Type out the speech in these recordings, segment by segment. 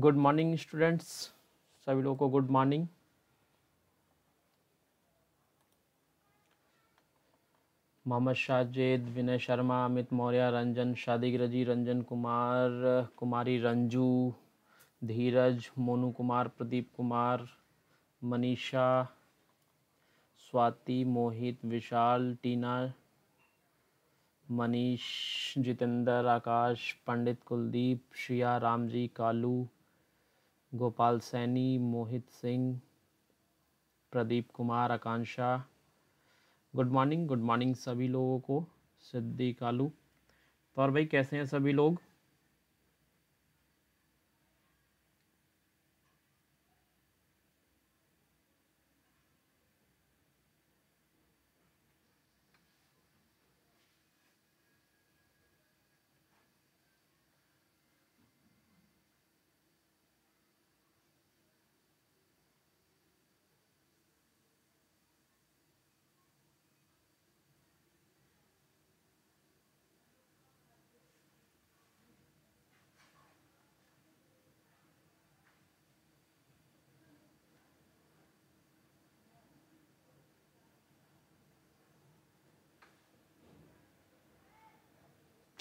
Good morning students सभी लोगों को गुड मॉर्निंग मोहम्मद शाहजेद विनय शर्मा अमित मौर्य रंजन शादीग्रजी Ranjan Kumar Kumari Ranju Dheeraj Monu Kumar Pradeep Kumar Manisha Swati Mohit Vishal Tina Manish Jitendra Akash Pandit Kuldeep Shriya Ramji Kalu Gopal Saini Mohit Singh Pradeep Kumar Akanksha good morning good morning सभी लोगों को सिद्धि कालू तो और भाई कैसे हैं सभी लोग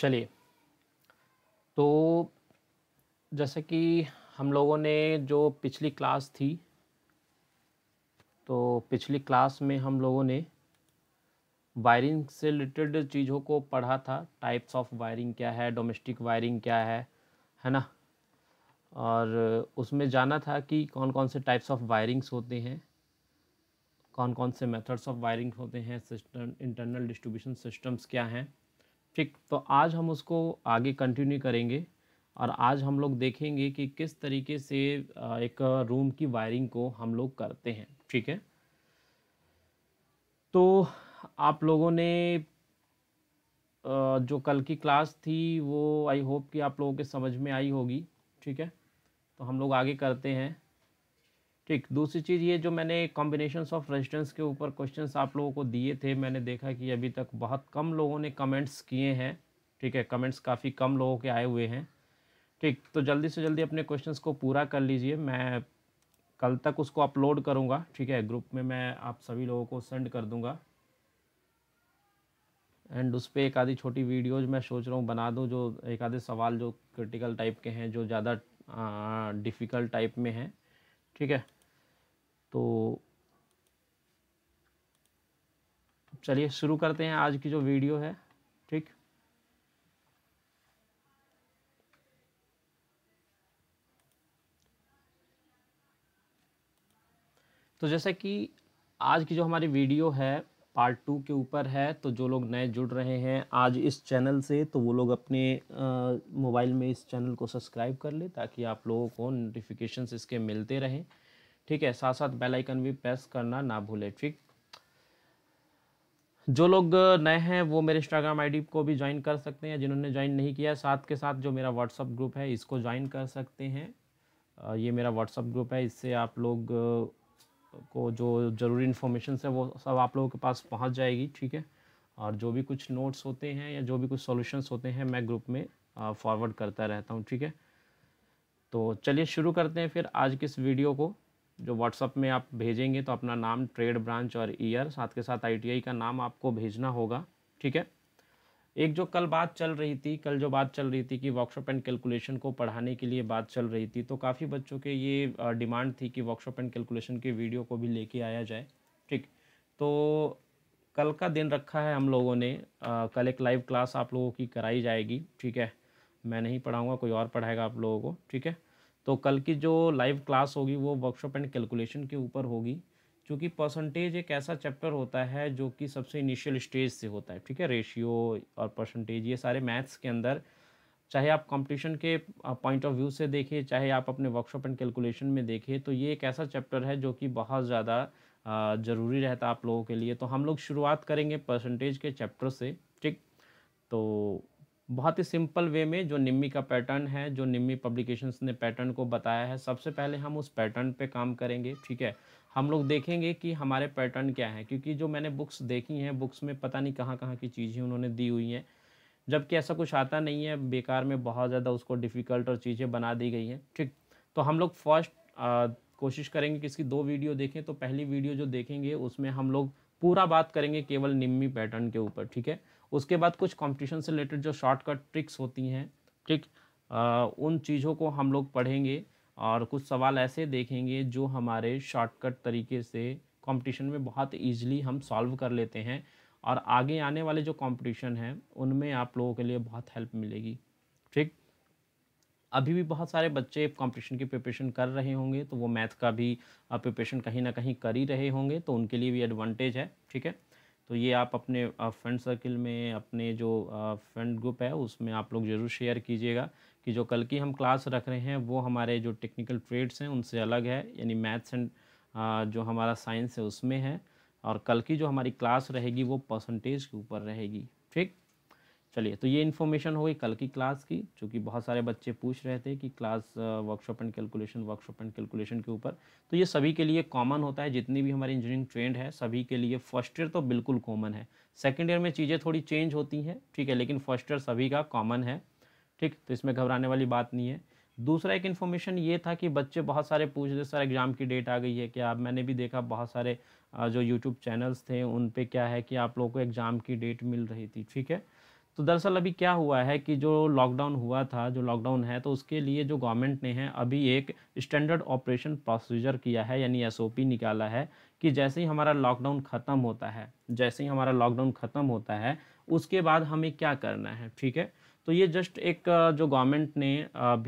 चलिए तो जैसे कि हम लोगों ने जो पिछली क्लास थी तो पिछली क्लास में हम लोगों ने वायरिंग से रिलेटेड चीज़ों को पढ़ा था टाइप्स ऑफ वायरिंग क्या है डोमेस्टिक वायरिंग क्या है है ना और उसमें जाना था कि कौन कौन से टाइप्स ऑफ वायरिंग्स होते हैं कौन कौन से मेथड्स ऑफ वायरिंग होते हैं सिस्टम इंटरनल डिस्ट्रीब्यूशन सिस्टम्स क्या हैं ठीक तो आज हम उसको आगे कंटिन्यू करेंगे और आज हम लोग देखेंगे कि किस तरीके से एक रूम की वायरिंग को हम लोग करते हैं ठीक है तो आप लोगों ने जो कल की क्लास थी वो आई होप कि आप लोगों के समझ में आई होगी ठीक है तो हम लोग आगे करते हैं ठीक दूसरी चीज़ ये जो मैंने कॉम्बिनेशन ऑफ रेजिडेंस के ऊपर क्वेश्चन आप लोगों को दिए थे मैंने देखा कि अभी तक बहुत कम लोगों ने कमेंट्स किए हैं ठीक है कमेंट्स काफ़ी कम लोगों के आए हुए हैं ठीक तो जल्दी से जल्दी अपने क्वेश्चंस को पूरा कर लीजिए मैं कल तक उसको अपलोड करूँगा ठीक है ग्रुप में मैं आप सभी लोगों को सेंड कर दूँगा एंड उस पर एक आधी छोटी वीडियोज मैं सोच रहा हूँ बना दूँ जो एक आधे सवाल जो क्रिटिकल टाइप के हैं जो ज़्यादा डिफ़िकल्ट टाइप में हैं ठीक है तो चलिए शुरू करते हैं आज की जो वीडियो है ठीक तो जैसे कि आज की जो हमारी वीडियो है पार्ट टू के ऊपर है तो जो लोग नए जुड़ रहे हैं आज इस चैनल से तो वो लोग अपने मोबाइल में इस चैनल को सब्सक्राइब कर ले ताकि आप लोगों को नोटिफिकेशन इसके मिलते रहें ठीक है साथ साथ बेल आइकन भी प्रेस करना ना भूले ठीक जो लोग नए हैं वो मेरे इंस्टाग्राम आईडी को भी ज्वाइन कर सकते हैं जिन्होंने ज्वाइन नहीं किया साथ के साथ जो मेरा व्हाट्सअप ग्रुप है इसको ज्वाइन कर सकते हैं ये मेरा व्हाट्सअप ग्रुप है इससे आप लोग को जो ज़रूरी इन्फॉर्मेशन है वो सब आप लोगों के पास पहुंच जाएगी ठीक है और जो भी कुछ नोट्स होते हैं या जो भी कुछ सॉल्यूशंस होते हैं मैं ग्रुप में फॉरवर्ड करता रहता हूँ ठीक है तो चलिए शुरू करते हैं फिर आज के इस वीडियो को जो व्हाट्सअप में आप भेजेंगे तो अपना नाम ट्रेड ब्रांच और ईयर साथ के साथ आई का नाम आपको भेजना होगा ठीक है एक जो कल बात चल रही थी कल जो बात चल रही थी कि वर्कशॉप एंड कैलकुलेशन को पढ़ाने के लिए बात चल रही थी तो काफ़ी बच्चों के ये डिमांड थी कि वर्कशॉप एंड कैलकुलेशन के वीडियो को भी लेके आया जाए ठीक तो कल का दिन रखा है हम लोगों ने आ, कल एक लाइव क्लास आप लोगों की कराई जाएगी ठीक है मैं नहीं पढ़ाऊँगा कोई और पढ़ाएगा आप लोगों को ठीक है तो कल की जो लाइव क्लास होगी वो वर्कशॉप एंड कैलकुलेशन के ऊपर होगी क्योंकि परसेंटेज एक ऐसा चैप्टर होता है जो कि सबसे इनिशियल स्टेज से होता है ठीक है रेशियो और परसेंटेज ये सारे मैथ्स के अंदर चाहे आप कंपटीशन के पॉइंट ऑफ व्यू से देखें चाहे आप अपने वर्कशॉप एंड कैलकुलेशन में देखें तो ये एक ऐसा चैप्टर है जो कि बहुत ज़्यादा ज़रूरी रहता है आप लोगों के लिए तो हम लोग शुरुआत करेंगे परसेंटेज के चैप्टर से ठीक तो बहुत ही सिंपल वे में जो निम्मी का पैटर्न है जो निम्मी पब्लिकेशंस ने पैटर्न को बताया है सबसे पहले हम उस पैटर्न पे काम करेंगे ठीक है हम लोग देखेंगे कि हमारे पैटर्न क्या हैं क्योंकि जो मैंने बुक्स देखी हैं बुक्स में पता नहीं कहाँ कहाँ की चीज़ें उन्होंने दी हुई हैं जबकि ऐसा कुछ आता नहीं है बेकार में बहुत ज़्यादा उसको डिफ़िकल्ट और चीज़ें बना दी गई हैं ठीक तो हम लोग फर्स्ट कोशिश करेंगे कि इसकी दो वीडियो देखें तो पहली वीडियो जो देखेंगे उसमें हम लोग पूरा बात करेंगे केवल निम्मी पैटर्न के ऊपर ठीक है उसके बाद कुछ कंपटीशन से रिलेटेड जो शॉर्टकट ट्रिक्स होती हैं ठीक उन चीज़ों को हम लोग पढ़ेंगे और कुछ सवाल ऐसे देखेंगे जो हमारे शॉर्टकट तरीके से कंपटीशन में बहुत इजीली हम सॉल्व कर लेते हैं और आगे आने वाले जो कंपटीशन हैं उनमें आप लोगों के लिए बहुत हेल्प मिलेगी ठीक अभी भी बहुत सारे बच्चे कंपटीशन की प्रिपरेशन कर रहे होंगे तो वो मैथ का भी प्रिपरेशन कहीं ना कहीं कर ही रहे होंगे तो उनके लिए भी एडवांटेज है ठीक है तो ये आप अपने फ्रेंड सर्किल में अपने जो फ्रेंड ग्रुप है उसमें आप लोग ज़रूर शेयर कीजिएगा कि जो कल की हम क्लास रख रहे हैं वो हमारे जो टेक्निकल ट्रेड्स हैं उनसे अलग है यानी मैथ्स एंड जो हमारा साइंस है उसमें है और कल की जो हमारी क्लास रहेगी वो परसेंटेज के ऊपर रहेगी ठीक चलिए तो ये इन्फॉर्मेशन हो गई कल की क्लास की चूँकि बहुत सारे बच्चे पूछ रहे थे कि class workshop and calculation workshop and calculation के ऊपर तो ये सभी के लिए कॉमन होता है जितनी भी हमारी इंजीनियरिंग ट्रेंड है सभी के लिए फर्स्ट ईयर तो बिल्कुल कॉमन है सेकेंड ईयर में चीज़ें थोड़ी चेंज होती हैं ठीक है लेकिन फर्स्ट ईयर सभी का कॉमन है ठीक तो इसमें घबराने वाली बात नहीं है दूसरा एक इन्फॉर्मेशन ये था कि बच्चे बहुत सारे पूछ रहे सर एग्ज़ाम की डेट आ गई है क्या मैंने भी देखा बहुत सारे जो यूट्यूब चैनल्स थे उन पर क्या है कि आप लोगों को एग्ज़ाम की डेट मिल रही थी ठीक है तो दरअसल अभी क्या हुआ है कि जो लॉकडाउन हुआ था जो लॉकडाउन है तो उसके लिए जो गवर्नमेंट ने है अभी एक स्टैंडर्ड ऑपरेशन प्रोसीजर किया है यानी एसओपी निकाला है कि जैसे ही हमारा लॉकडाउन ख़त्म होता है जैसे ही हमारा लॉकडाउन ख़त्म होता है उसके बाद हमें क्या करना है ठीक है तो ये जस्ट एक जो गवर्नमेंट ने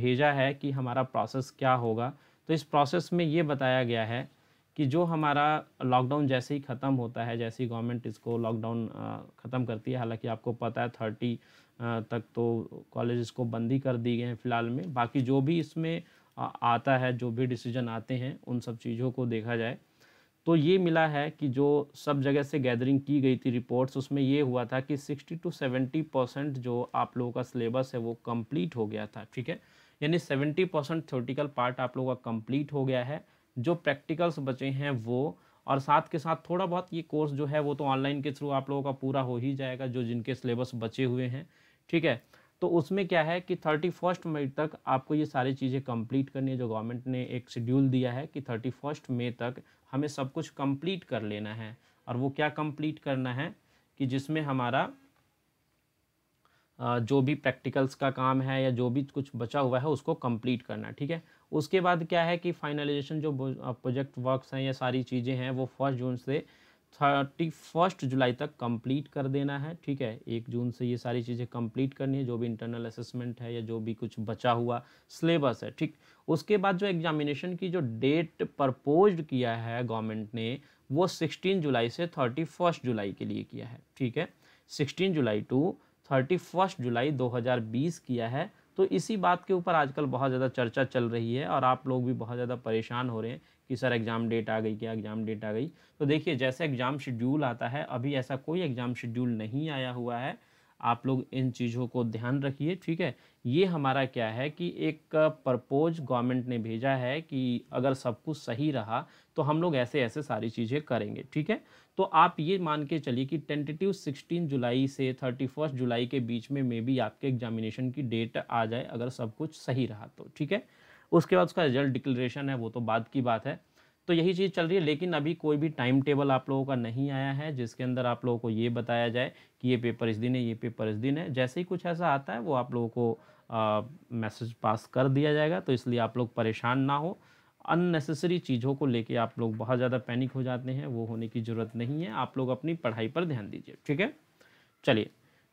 भेजा है कि हमारा प्रोसेस क्या होगा तो इस प्रोसेस में ये बताया गया है कि जो हमारा लॉकडाउन जैसे ही ख़त्म होता है जैसे ही गवर्नमेंट इसको लॉकडाउन ख़त्म करती है हालांकि आपको पता है थर्टी तक तो कॉलेज को बंद ही कर दिए गए हैं फ़िलहाल में बाकी जो भी इसमें आता है जो भी डिसीजन आते हैं उन सब चीज़ों को देखा जाए तो ये मिला है कि जो सब जगह से गैदरिंग की गई थी रिपोर्ट्स उसमें ये हुआ था कि 60 टू 70 परसेंट जो आप लोगों का सिलेबस है वो कंप्लीट हो गया था ठीक है यानी 70 परसेंट थ्योरटिकल पार्ट आप लोगों का कंप्लीट हो गया है जो प्रैक्टिकल्स बचे हैं वो और साथ के साथ थोड़ा बहुत ये कोर्स जो है वो तो ऑनलाइन के थ्रू आप लोगों का पूरा हो ही जाएगा जो जिनके सिलेबस बचे हुए हैं ठीक है तो उसमें क्या है कि थर्टी फर्स्ट मई तक आपको ये सारी चीज़ें कंप्लीट करनी है जो गवर्नमेंट ने एक शेड्यूल दिया है कि थर्टी फर्स्ट मई तक हमें सब कुछ कंप्लीट कर लेना है और वो क्या कंप्लीट करना है कि जिसमें हमारा जो भी प्रैक्टिकल्स का काम है या जो भी कुछ बचा हुआ है उसको कंप्लीट करना ठीक है उसके बाद क्या है कि फाइनलाइजेशन जो प्रोजेक्ट वर्क्स हैं या सारी चीज़ें हैं वो फर्स्ट जून से थर्टी फर्स्ट जुलाई तक कंप्लीट कर देना है ठीक है एक जून से ये सारी चीज़ें कंप्लीट करनी है जो भी इंटरनल असेसमेंट है या जो भी कुछ बचा हुआ सिलेबस है ठीक उसके बाद जो एग्जामिनेशन की जो डेट प्रपोज किया है गवर्नमेंट ने वो सिक्सटीन जुलाई से थर्टी फर्स्ट जुलाई के लिए किया है ठीक है sixteen July to thirty first July 2020 किया है तो इसी बात के ऊपर आजकल बहुत ज़्यादा चर्चा चल रही है और आप लोग भी बहुत ज़्यादा परेशान हो रहे हैं कि सर एग्ज़ाम डेट आ गई क्या एग्ज़ाम डेट आ गई तो देखिए जैसे एग्ज़ाम शेड्यूल आता है अभी ऐसा कोई एग्ज़ाम शेड्यूल नहीं आया हुआ है आप लोग इन चीज़ों को ध्यान रखिए ठीक है ये हमारा क्या है कि एक प्रपोज गवर्नमेंट ने भेजा है कि अगर सब कुछ सही रहा तो हम लोग ऐसे ऐसे सारी चीज़ें करेंगे ठीक है तो आप ये मान के चलिए कि टेंटेटिव 16 जुलाई से 31 जुलाई के बीच में मे बी आपके एग्जामिनेशन की डेट आ जाए अगर सब कुछ सही रहा तो ठीक है उसके बाद उसका रिजल्ट डिक्लेरेशन है वो तो बाद की बात है तो यही चीज़ चल रही है लेकिन अभी कोई भी टाइम टेबल आप लोगों का नहीं आया है जिसके अंदर आप लोगों को ये बताया जाए कि ये पेपर इस दिन है ये पेपर इस दिन है जैसे ही कुछ ऐसा आता है वो आप लोगों को मैसेज पास कर दिया जाएगा तो इसलिए आप लोग परेशान ना हो अननेसेसरी चीज़ों को लेके आप लोग बहुत ज़्यादा पैनिक हो जाते हैं वो होने की ज़रूरत नहीं है आप लोग अपनी पढ़ाई पर ध्यान दीजिए ठीक है चलिए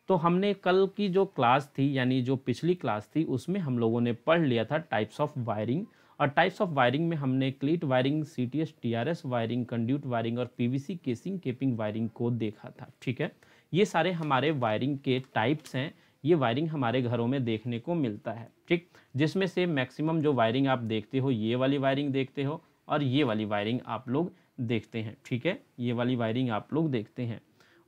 तो हमने कल की जो क्लास थी यानी जो पिछली क्लास थी उसमें हम लोगों ने पढ़ लिया था टाइप्स ऑफ वायरिंग और टाइप्स ऑफ वायरिंग में हमने cleat wiring C T S T R S wiring conduit wiring और P V C casing capping wiring को देखा था ठीक है ये सारे हमारे वायरिंग के टाइप्स हैं ये वायरिंग हमारे घरों में देखने को मिलता है ठीक जिसमें से मैक्सिमम जो वायरिंग आप देखते हो ये वाली वायरिंग देखते हो और ये वाली वायरिंग आप लोग देखते हैं ठीक है ये वाली वायरिंग आप लोग देखते हैं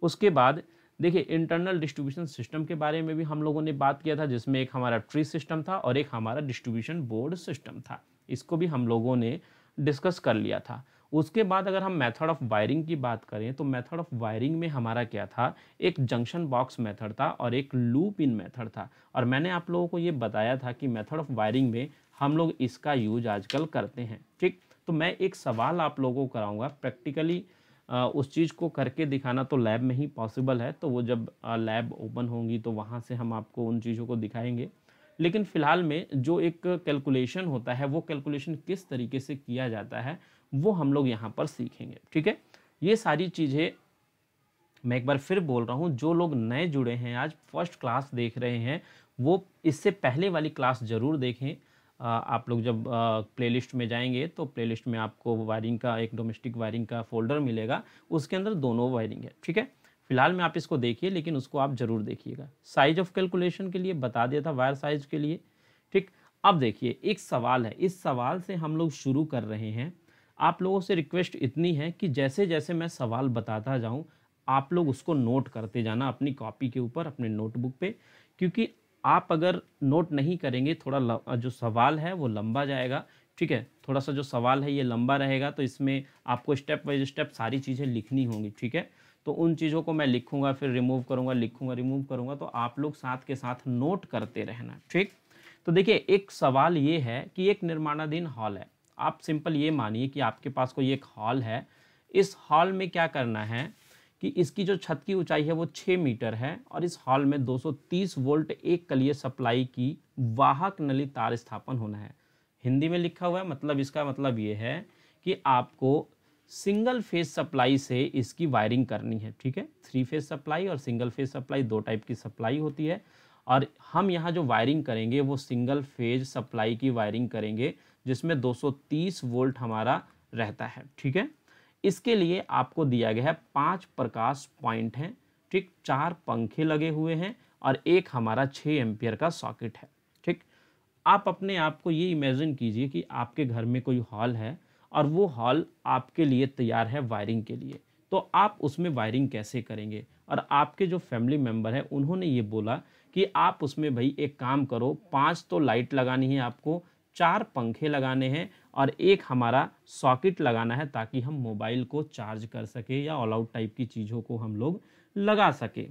उसके बाद देखिए इंटरनल डिस्ट्रीब्यूशन सिस्टम के बारे में भी हम लोगों ने बात किया था जिसमें एक हमारा ट्री सिस्टम था और एक हमारा डिस्ट्रीब्यूशन बोर्ड सिस्टम था इसको भी हम लोगों ने डिस्कस कर लिया था उसके बाद अगर हम मेथड ऑफ वायरिंग की बात करें तो मेथड ऑफ वायरिंग में हमारा क्या था एक जंक्शन बॉक्स मेथड था और एक लूप इन मेथड था और मैंने आप लोगों को ये बताया था कि मेथड ऑफ वायरिंग में हम लोग इसका यूज आजकल करते हैं ठीक तो मैं एक सवाल आप लोगों को कराऊंगा प्रैक्टिकली उस चीज़ को करके दिखाना तो लैब में ही पॉसिबल है तो वो जब लैब ओपन होंगी तो वहाँ से हम आपको उन चीज़ों को दिखाएंगे लेकिन फ़िलहाल में जो एक कैलकुलेशन होता है वो कैलकुलेशन किस तरीके से किया जाता है वो हम लोग यहाँ पर सीखेंगे ठीक है ये सारी चीज़ें मैं एक बार फिर बोल रहा हूँ जो लोग नए जुड़े हैं आज फर्स्ट क्लास देख रहे हैं वो इससे पहले वाली क्लास ज़रूर देखें आप लोग जब प्लेलिस्ट में जाएंगे तो प्लेलिस्ट में आपको वायरिंग का एक डोमेस्टिक वायरिंग का फोल्डर मिलेगा उसके अंदर दोनों वायरिंग है ठीक है फिलहाल में आप इसको देखिए लेकिन उसको आप जरूर देखिएगा साइज ऑफ कैलकुलेशन के लिए बता दिया था वायर साइज के लिए ठीक अब देखिए एक सवाल है इस सवाल से हम लोग शुरू कर रहे हैं आप लोगों से रिक्वेस्ट इतनी है कि जैसे जैसे मैं सवाल बताता जाऊं आप लोग उसको नोट करते जाना अपनी कॉपी के ऊपर अपने नोटबुक पे क्योंकि आप अगर नोट नहीं करेंगे थोड़ा जो सवाल है वो लंबा जाएगा ठीक है थोड़ा सा जो सवाल है ये लंबा रहेगा तो इसमें आपको स्टेप बाई स्टेप सारी चीज़ें लिखनी होंगी ठीक है तो उन चीज़ों को मैं लिखूंगा फिर रिमूव करूंगा लिखूंगा रिमूव करूंगा तो आप लोग साथ के साथ नोट करते रहना ठीक तो देखिए एक सवाल ये है कि एक निर्माणाधीन हॉल है आप सिंपल ये मानिए कि आपके पास कोई एक हॉल है इस हॉल में क्या करना है कि इसकी जो छत की ऊंचाई है वो छः मीटर है और इस हॉल में 230 वोल्ट एक कलिए सप्लाई की वाहक नली तार स्थापन होना है हिंदी में लिखा हुआ है मतलब इसका मतलब ये है कि आपको सिंगल फेज सप्लाई से इसकी वायरिंग करनी है ठीक है थ्री फेज सप्लाई और सिंगल फेज सप्लाई दो टाइप की सप्लाई होती है और हम यहाँ जो वायरिंग करेंगे वो सिंगल फेज सप्लाई की वायरिंग करेंगे जिसमें 230 वोल्ट हमारा रहता है ठीक है इसके लिए आपको दिया गया है पांच प्रकाश पॉइंट हैं ठीक चार पंखे लगे हुए हैं और एक हमारा छः एम्पियर का सॉकेट है ठीक आप अपने आप को ये इमेजिन कीजिए कि आपके घर में कोई हॉल है और वो हॉल आपके लिए तैयार है वायरिंग के लिए तो आप उसमें वायरिंग कैसे करेंगे और आपके जो फैमिली मेम्बर हैं उन्होंने ये बोला कि आप उसमें भाई एक काम करो पाँच तो लाइट लगानी है आपको चार पंखे लगाने हैं और एक हमारा सॉकेट लगाना है ताकि हम मोबाइल को चार्ज कर सके या ऑल आउट टाइप की चीज़ों को हम लोग लगा सके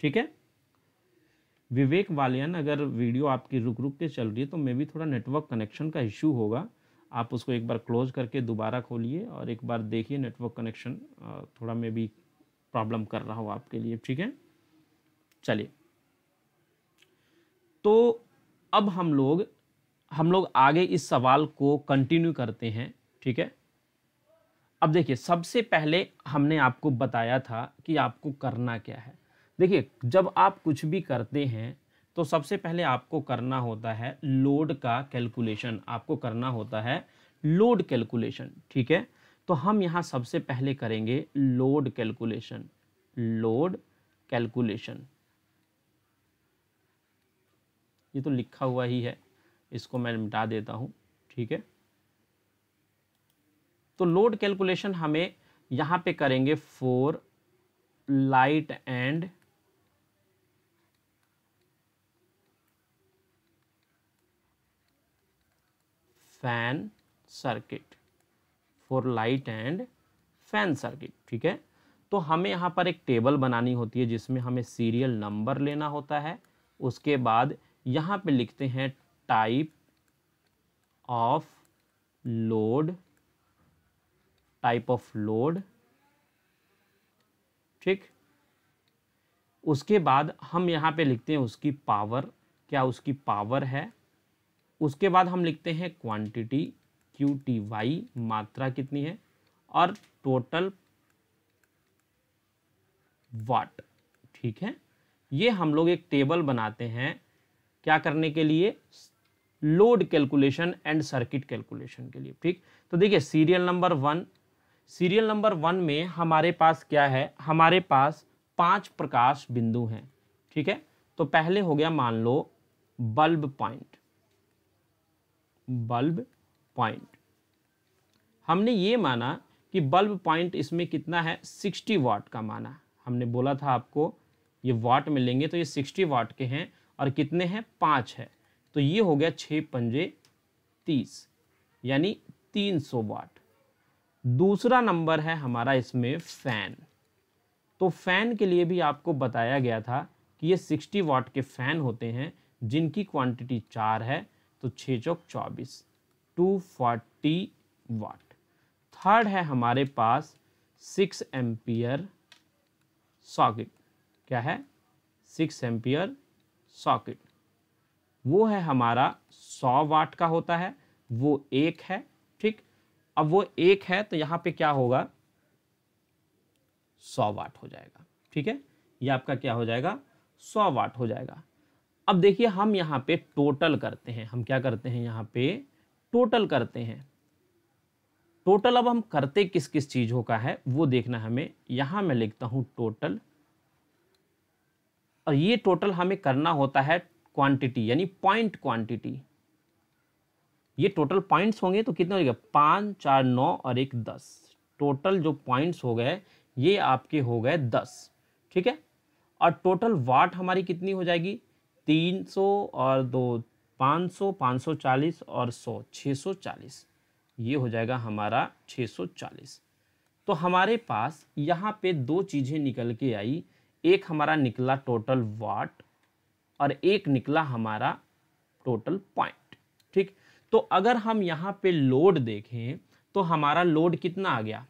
ठीक है विवेक वालियन अगर वीडियो आपकी रुक रुक के चल रही है तो मे भी थोड़ा नेटवर्क कनेक्शन का इश्यू होगा आप उसको एक बार क्लोज करके दोबारा खोलिए और एक बार देखिए नेटवर्क कनेक्शन थोड़ा मैं भी प्रॉब्लम कर रहा हूँ आपके लिए ठीक है चलिए तो अब हम लोग हम लोग आगे इस सवाल को कंटिन्यू करते हैं ठीक है अब देखिए सबसे पहले हमने आपको बताया था कि आपको करना क्या है देखिए जब आप कुछ भी करते हैं तो सबसे पहले आपको करना होता है लोड का कैलकुलेशन आपको करना होता है लोड कैलकुलेशन ठीक है तो हम यहाँ सबसे पहले करेंगे लोड कैलकुलेशन लोड कैलकुलेशन ये तो लिखा हुआ ही है इसको मैं मिटा देता हूँ ठीक है तो लोड कैलकुलेशन हमें यहाँ पे करेंगे for light and fan circuit for light and fan circuit ठीक है तो हमें यहाँ पर एक टेबल बनानी होती है जिसमें हमें सीरियल नंबर लेना होता है उसके बाद यहाँ पे लिखते हैं type of load type of load ठीक उसके बाद हम यहाँ पे लिखते हैं उसकी पावर क्या उसकी पावर है उसके बाद हम लिखते हैं क्वांटिटी क्यू टी वाई मात्रा कितनी है और टोटल वाट ठीक है ये हम लोग एक टेबल बनाते हैं क्या करने के लिए load calculation and circuit calculation के लिए ठीक तो देखिए serial number one serial number one में हमारे पास क्या है हमारे पास पांच प्रकाश बिंदु हैं ठीक है तो पहले हो गया मान लो बल्ब पॉइंट बल्ब पॉइंट हमने ये माना कि बल्ब पॉइंट इसमें कितना है 60 वाट का माना हमने बोला था आपको ये वाट में लेंगे तो ये 60 वाट के हैं और कितने हैं पाँच है तो ये हो गया छः पंजे तीस यानी तीन सौ वाट दूसरा नंबर है हमारा इसमें फ़ैन तो फ़ैन के लिए भी आपको बताया गया था कि ये सिक्सटी वाट के फ़ैन होते हैं जिनकी क्वांटिटी चार है तो छः चौक चौबीस टू फोर्टी वाट थर्ड है हमारे पास सिक्स एम्पियर सॉकेट क्या है सिक्स एम्पियर सॉकेट वो है हमारा सौ वाट का होता है वो एक है ठीक अब वो एक है तो यहाँ पे क्या होगा सौ वाट हो जाएगा ठीक है ये आपका क्या हो जाएगा सौ वाट हो जाएगा अब देखिए हम यहाँ पे टोटल करते हैं हम क्या करते हैं यहाँ पे टोटल करते हैं टोटल अब हम करते किस किस चीज़ों का है वो देखना हमें यहां मैं लिखता हूं टोटल और ये टोटल हमें करना होता है क्वांटिटी यानी पॉइंट क्वांटिटी ये टोटल पॉइंट्स होंगे तो कितने हो गए पाँच चार नौ और एक दस टोटल जो पॉइंट्स हो गए ये आपके हो गए दस ठीक है और टोटल वाट हमारी कितनी हो जाएगी तीन सौ और दो पाँच सौ पाँच सौ चालीस और सौ छः सौ चालीस ये हो जाएगा हमारा छः सौ चालीस तो हमारे पास यहाँ पे दो चीज़ें निकल के आई एक हमारा निकला टोटल वाट और एक निकला हमारा टोटल पॉइंट ठीक तो अगर हम यहाँ पे लोड देखें तो हमारा लोड कितना आ गया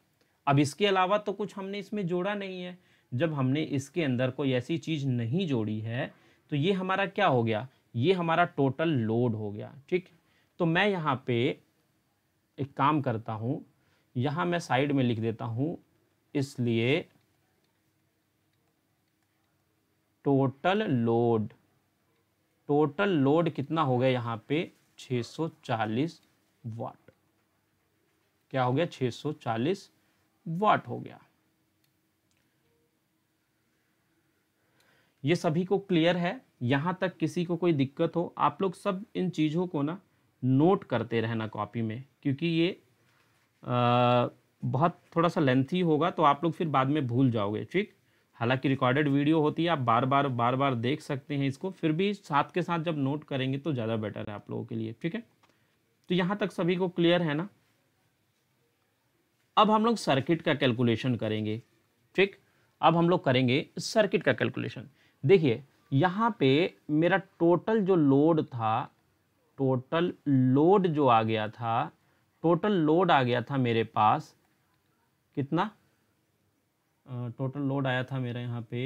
अब इसके अलावा तो कुछ हमने इसमें जोड़ा नहीं है जब हमने इसके अंदर कोई ऐसी चीज़ नहीं जोड़ी है तो ये हमारा क्या हो गया ये हमारा टोटल लोड हो गया ठीक तो मैं यहाँ पे एक काम करता हूँ यहाँ मैं साइड में लिख देता हूँ इसलिए टोटल लोड टोटल लोड कितना हो गया यहाँ पे 640 वाट क्या हो गया 640 वाट हो गया ये सभी को क्लियर है यहाँ तक किसी को कोई दिक्कत हो आप लोग सब इन चीज़ों को ना नोट करते रहना कॉपी में क्योंकि ये आ, बहुत थोड़ा सा लेंथी होगा तो आप लोग फिर बाद में भूल जाओगे ठीक हालांकि रिकॉर्डेड वीडियो होती है आप बार बार बार बार देख सकते हैं इसको फिर भी साथ के साथ जब नोट करेंगे तो ज़्यादा बेटर है आप लोगों के लिए ठीक है तो यहाँ तक सभी को क्लियर है ना अब हम लोग सर्किट का कैलकुलेशन करेंगे ठीक अब हम लोग करेंगे सर्किट का कैलकुलेशन देखिए यहाँ पे मेरा टोटल जो लोड था टोटल लोड जो आ गया था टोटल लोड आ गया था मेरे पास कितना टोटल लोड आया था मेरा यहाँ पे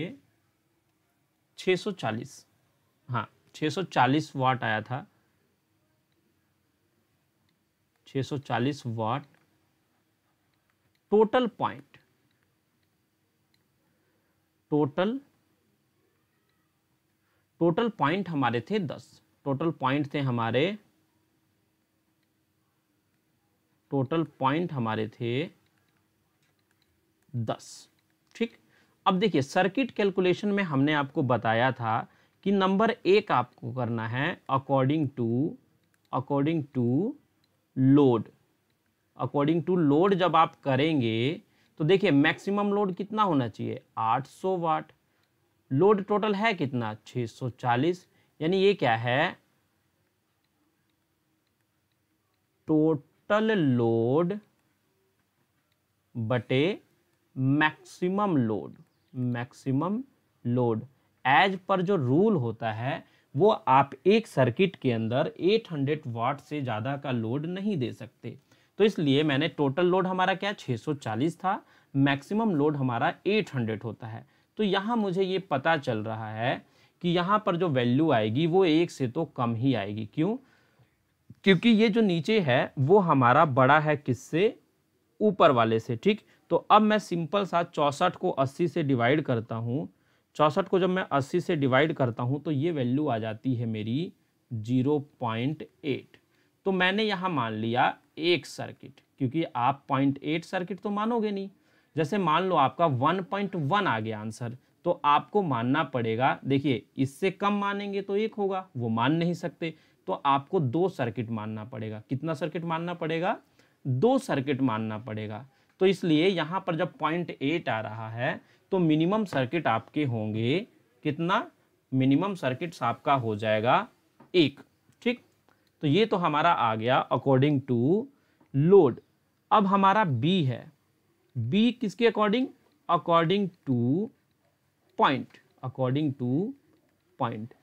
640 हाँ 640 वाट आया था 640 watt total point total total point हमारे थे दस टोटल पॉइंट थे हमारे टोटल पॉइंट हमारे थे दस ठीक अब देखिए सर्किट कैलकुलेशन में हमने आपको बताया था कि नंबर एक आपको करना है according to according to load according to load जब आप करेंगे तो देखिए मैक्सिमम लोड कितना होना चाहिए 800 वाट लोड टोटल है कितना 640 यानी ये क्या है टोटल लोड बटे maximum load maximum load as per जो रूल होता है वो आप एक सर्किट के अंदर 800 वाट से ज़्यादा का लोड नहीं दे सकते तो इसलिए मैंने टोटल लोड हमारा क्या 640 था मैक्सिमम लोड हमारा 800 होता है तो यहाँ मुझे ये पता चल रहा है कि यहाँ पर जो वैल्यू आएगी वो एक से तो कम ही आएगी क्यों क्योंकि ये जो नीचे है वो हमारा बड़ा है किससे ऊपर वाले से ठीक तो अब मैं सिंपल सा चौंसठ को अस्सी से डिवाइड करता हूँ चौंसठ को जब मैं अस्सी से डिवाइड करता हूँ तो ये वैल्यू आ जाती है मेरी जीरो पॉइंट एट तो मैंने यहाँ मान लिया एक सर्किट क्योंकि आप पॉइंट एट सर्किट तो मानोगे नहीं जैसे मान लो आपका 1.1 आ गया आंसर तो आपको मानना पड़ेगा देखिए इससे कम मानेंगे तो एक होगा वो मान नहीं सकते तो आपको दो सर्किट मानना पड़ेगा कितना सर्किट मानना पड़ेगा दो सर्किट मानना पड़ेगा तो इसलिए यहाँ पर जब पॉइंट एट आ रहा है तो मिनिमम सर्किट आपके होंगे कितना मिनिमम सर्किट्स आपका हो जाएगा एक ठीक तो ये तो हमारा आ गया अकॉर्डिंग टू लोड अब हमारा बी है बी किसके according according to point according to point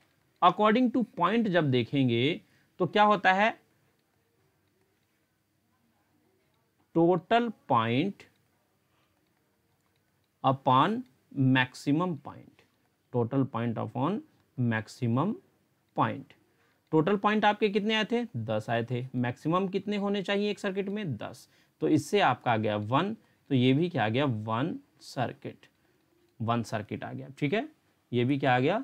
according to point जब देखेंगे तो क्या होता है total point upon maximum point total point upon maximum point total point आपके कितने आए थे दस आए थे मैक्सिमम कितने होने चाहिए एक सर्किट में दस तो इससे आपका आ गया वन तो ये भी क्या आ गया वन सर्किट वन सर्किट आ गया ठीक है ये भी क्या आ गया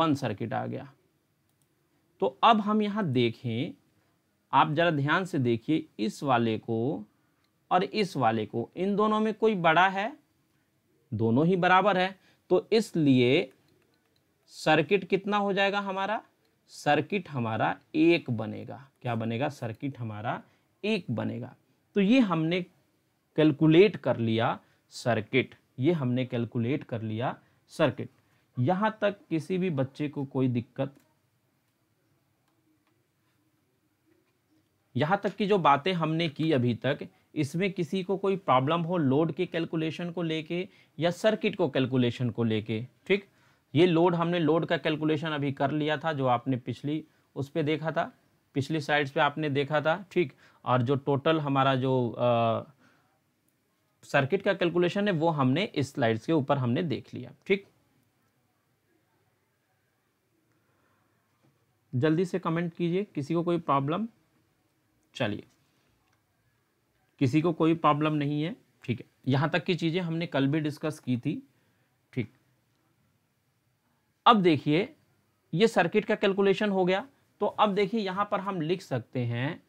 वन सर्किट आ गया तो अब हम यहाँ देखें आप ज़रा ध्यान से देखिए इस वाले को और इस वाले को इन दोनों में कोई बड़ा है दोनों ही बराबर है तो इसलिए सर्किट कितना हो जाएगा हमारा सर्किट हमारा एक बनेगा क्या बनेगा सर्किट हमारा एक बनेगा तो ये हमने कैलकुलेट कर लिया सर्किट ये हमने कैलकुलेट कर लिया सर्किट यहाँ तक किसी भी बच्चे को कोई दिक्कत यहाँ तक की जो बातें हमने की अभी तक इसमें किसी को कोई प्रॉब्लम हो लोड के कैलकुलेशन को लेके या सर्किट को कैलकुलेशन को लेके ठीक ये लोड हमने लोड का कैलकुलेशन अभी कर लिया था जो आपने पिछली उस पर देखा था पिछली साइड्स पे आपने देखा था ठीक और जो टोटल हमारा जो आ, सर्किट का कैलकुलेशन है वो हमने इस स्लाइड्स के ऊपर हमने देख लिया ठीक जल्दी से कमेंट कीजिए किसी को कोई प्रॉब्लम चलिए किसी को कोई प्रॉब्लम नहीं है ठीक है यहां तक की चीज़ें हमने कल भी डिस्कस की थी ठीक अब देखिए ये सर्किट का कैलकुलेशन हो गया तो अब देखिए यहां पर हम लिख सकते हैं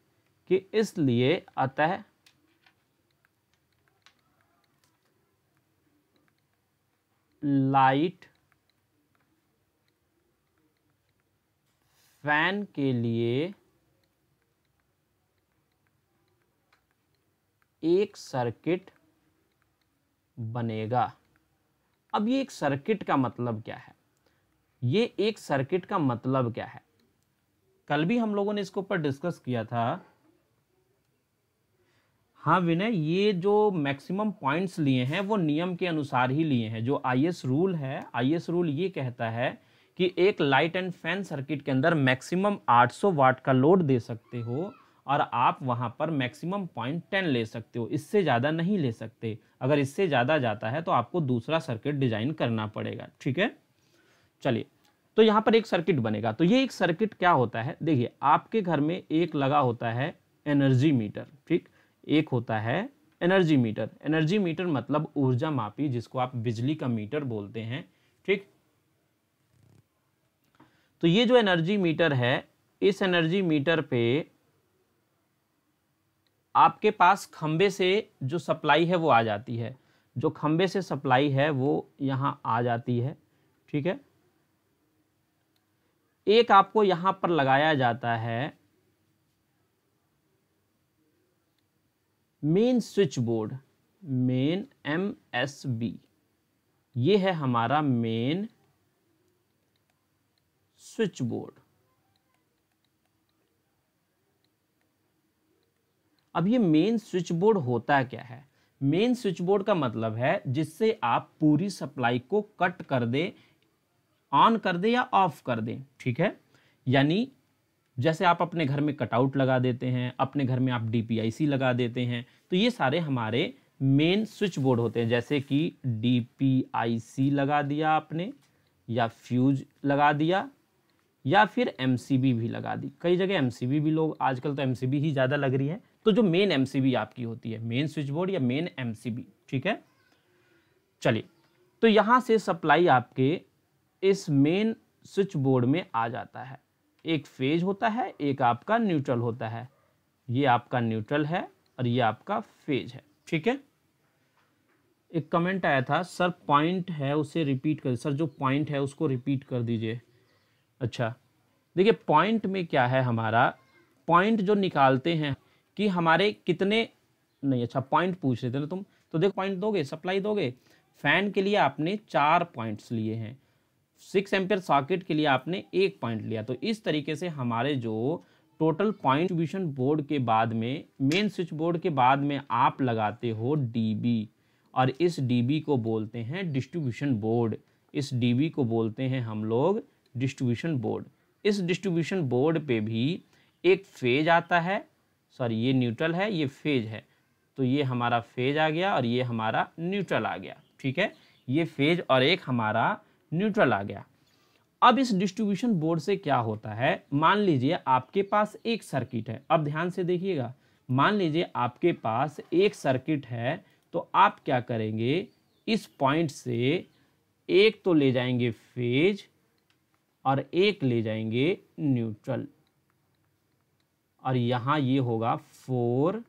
कि इसलिए अतः लाइट फैन के लिए एक सर्किट बनेगा अब ये एक सर्किट का मतलब क्या है ये एक सर्किट का मतलब क्या है कल भी हम लोगों ने इसके ऊपर डिस्कस किया था हाँ विनय ये जो मैक्सिमम पॉइंट्स लिए हैं वो नियम के अनुसार ही लिए हैं जो आई रूल है आई रूल ये कहता है कि एक लाइट एंड फैन सर्किट के अंदर मैक्सिमम 800 वाट का लोड दे सकते हो और आप वहाँ पर मैक्सिमम पॉइंट टेन ले सकते हो इससे ज़्यादा नहीं ले सकते अगर इससे ज़्यादा जाता है तो आपको दूसरा सर्किट डिज़ाइन करना पड़ेगा ठीक है चलिए तो यहाँ पर एक सर्किट बनेगा तो ये एक सर्किट क्या होता है देखिए आपके घर में एक लगा होता है एनर्जी मीटर ठीक एक होता है एनर्जी मीटर एनर्जी मीटर मतलब ऊर्जा मापी जिसको आप बिजली का मीटर बोलते हैं ठीक तो ये जो एनर्जी मीटर है इस एनर्जी मीटर पे आपके पास खम्बे से जो सप्लाई है वो आ जाती है जो खम्बे से सप्लाई है वो यहाँ आ जाती है ठीक है एक आपको यहाँ पर लगाया जाता है main switch board main M S B ये है हमारा मेन स्विच बोर्ड अब ये मेन स्विच बोर्ड होता क्या है मेन स्विच बोर्ड का मतलब है जिससे आप पूरी सप्लाई को कट कर दे ऑन कर दे या ऑफ कर दे ठीक है यानी जैसे आप अपने घर में कटआउट लगा देते हैं अपने घर में आप डी लगा देते हैं तो ये सारे हमारे मेन स्विच बोर्ड होते हैं जैसे कि डी लगा दिया आपने या फ्यूज लगा दिया या फिर एम भी लगा दी कई जगह एम भी लोग आजकल तो एम ही ज़्यादा लग रही है तो जो मेन एम आपकी होती है मेन स्विच बोर्ड या मेन एम ठीक है चलिए तो यहाँ से सप्लाई आपके इस मेन स्विच बोर्ड में आ जाता है एक फेज होता है एक आपका न्यूट्रल होता है ये आपका न्यूट्रल है और ये आपका फेज है ठीक है एक कमेंट आया था सर पॉइंट है उसे रिपीट कर सर जो पॉइंट है उसको रिपीट कर दीजिए अच्छा देखिए पॉइंट में क्या है हमारा पॉइंट जो निकालते हैं कि हमारे कितने नहीं अच्छा पॉइंट पूछ रहे थे ना तुम तो देखो पॉइंट दोगे सप्लाई दोगे फैन के लिए आपने चार पॉइंट्स लिए हैं सिक्स एम्पियर सॉकेट के लिए आपने एक पॉइंट लिया तो इस तरीके से हमारे जो टोटल पॉइंट डिस्ट्रीब्यूशन बोर्ड के बाद में मेन स्विच बोर्ड के बाद में आप लगाते हो डीबी और इस डीबी को बोलते हैं डिस्ट्रीब्यूशन बोर्ड इस डीबी को बोलते हैं हम लोग डिस्ट्रीब्यूशन बोर्ड इस डिस्ट्रीब्यूशन बोर्ड पे भी एक फेज आता है सॉरी ये न्यूट्रल है ये फेज है तो ये हमारा फेज आ गया और ये हमारा न्यूट्रल आ गया ठीक है ये फेज और एक हमारा न्यूट्रल आ गया अब इस डिस्ट्रीब्यूशन बोर्ड से क्या होता है मान लीजिए आपके पास एक सर्किट है अब ध्यान से देखिएगा मान लीजिए आपके पास एक सर्किट है तो आप क्या करेंगे इस पॉइंट से एक तो ले जाएंगे फेज और एक ले जाएंगे न्यूट्रल और यहां ये होगा for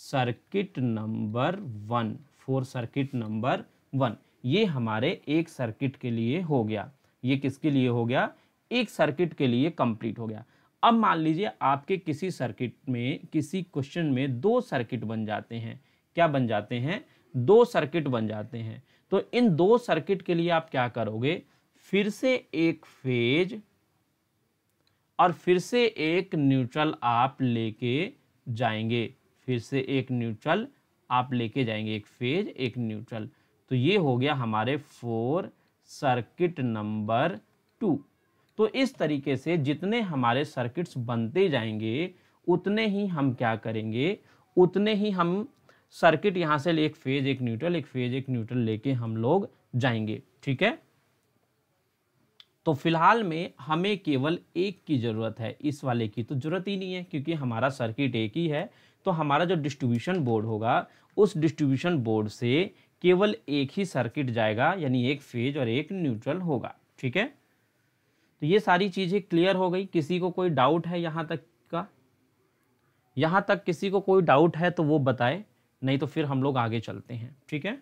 circuit number one for circuit number one ये हमारे एक सर्किट के लिए हो गया ये किसके लिए हो गया एक सर्किट के लिए कंप्लीट हो गया अब मान लीजिए आपके किसी सर्किट में किसी क्वेश्चन में दो सर्किट बन जाते हैं क्या बन जाते हैं दो सर्किट बन जाते हैं तो इन दो सर्किट के लिए आप क्या करोगे फिर से एक फेज और फिर से एक न्यूट्रल आप लेके जाएंगे फिर से एक न्यूट्रल आप लेके जाएंगे एक फेज एक न्यूट्रल तो ये हो गया हमारे फोर सर्किट नंबर टू तो इस तरीके से जितने हमारे सर्किट्स बनते जाएंगे उतने ही हम क्या करेंगे उतने ही हम सर्किट यहाँ से एक फेज एक न्यूट्रल एक फेज एक न्यूट्रल लेके हम लोग जाएंगे ठीक है तो फिलहाल में हमें केवल एक की ज़रूरत है इस वाले की तो ज़रूरत ही नहीं है क्योंकि हमारा सर्किट एक ही है तो हमारा जो डिस्ट्रीब्यूशन बोर्ड होगा उस डिस्ट्रीब्यूशन बोर्ड से केवल एक ही सर्किट जाएगा यानी एक फेज और एक न्यूट्रल होगा ठीक है तो ये सारी चीज़ें क्लियर हो गई किसी को कोई डाउट है यहाँ तक का यहाँ तक किसी को कोई डाउट है तो वो बताए नहीं तो फिर हम लोग आगे चलते हैं ठीक है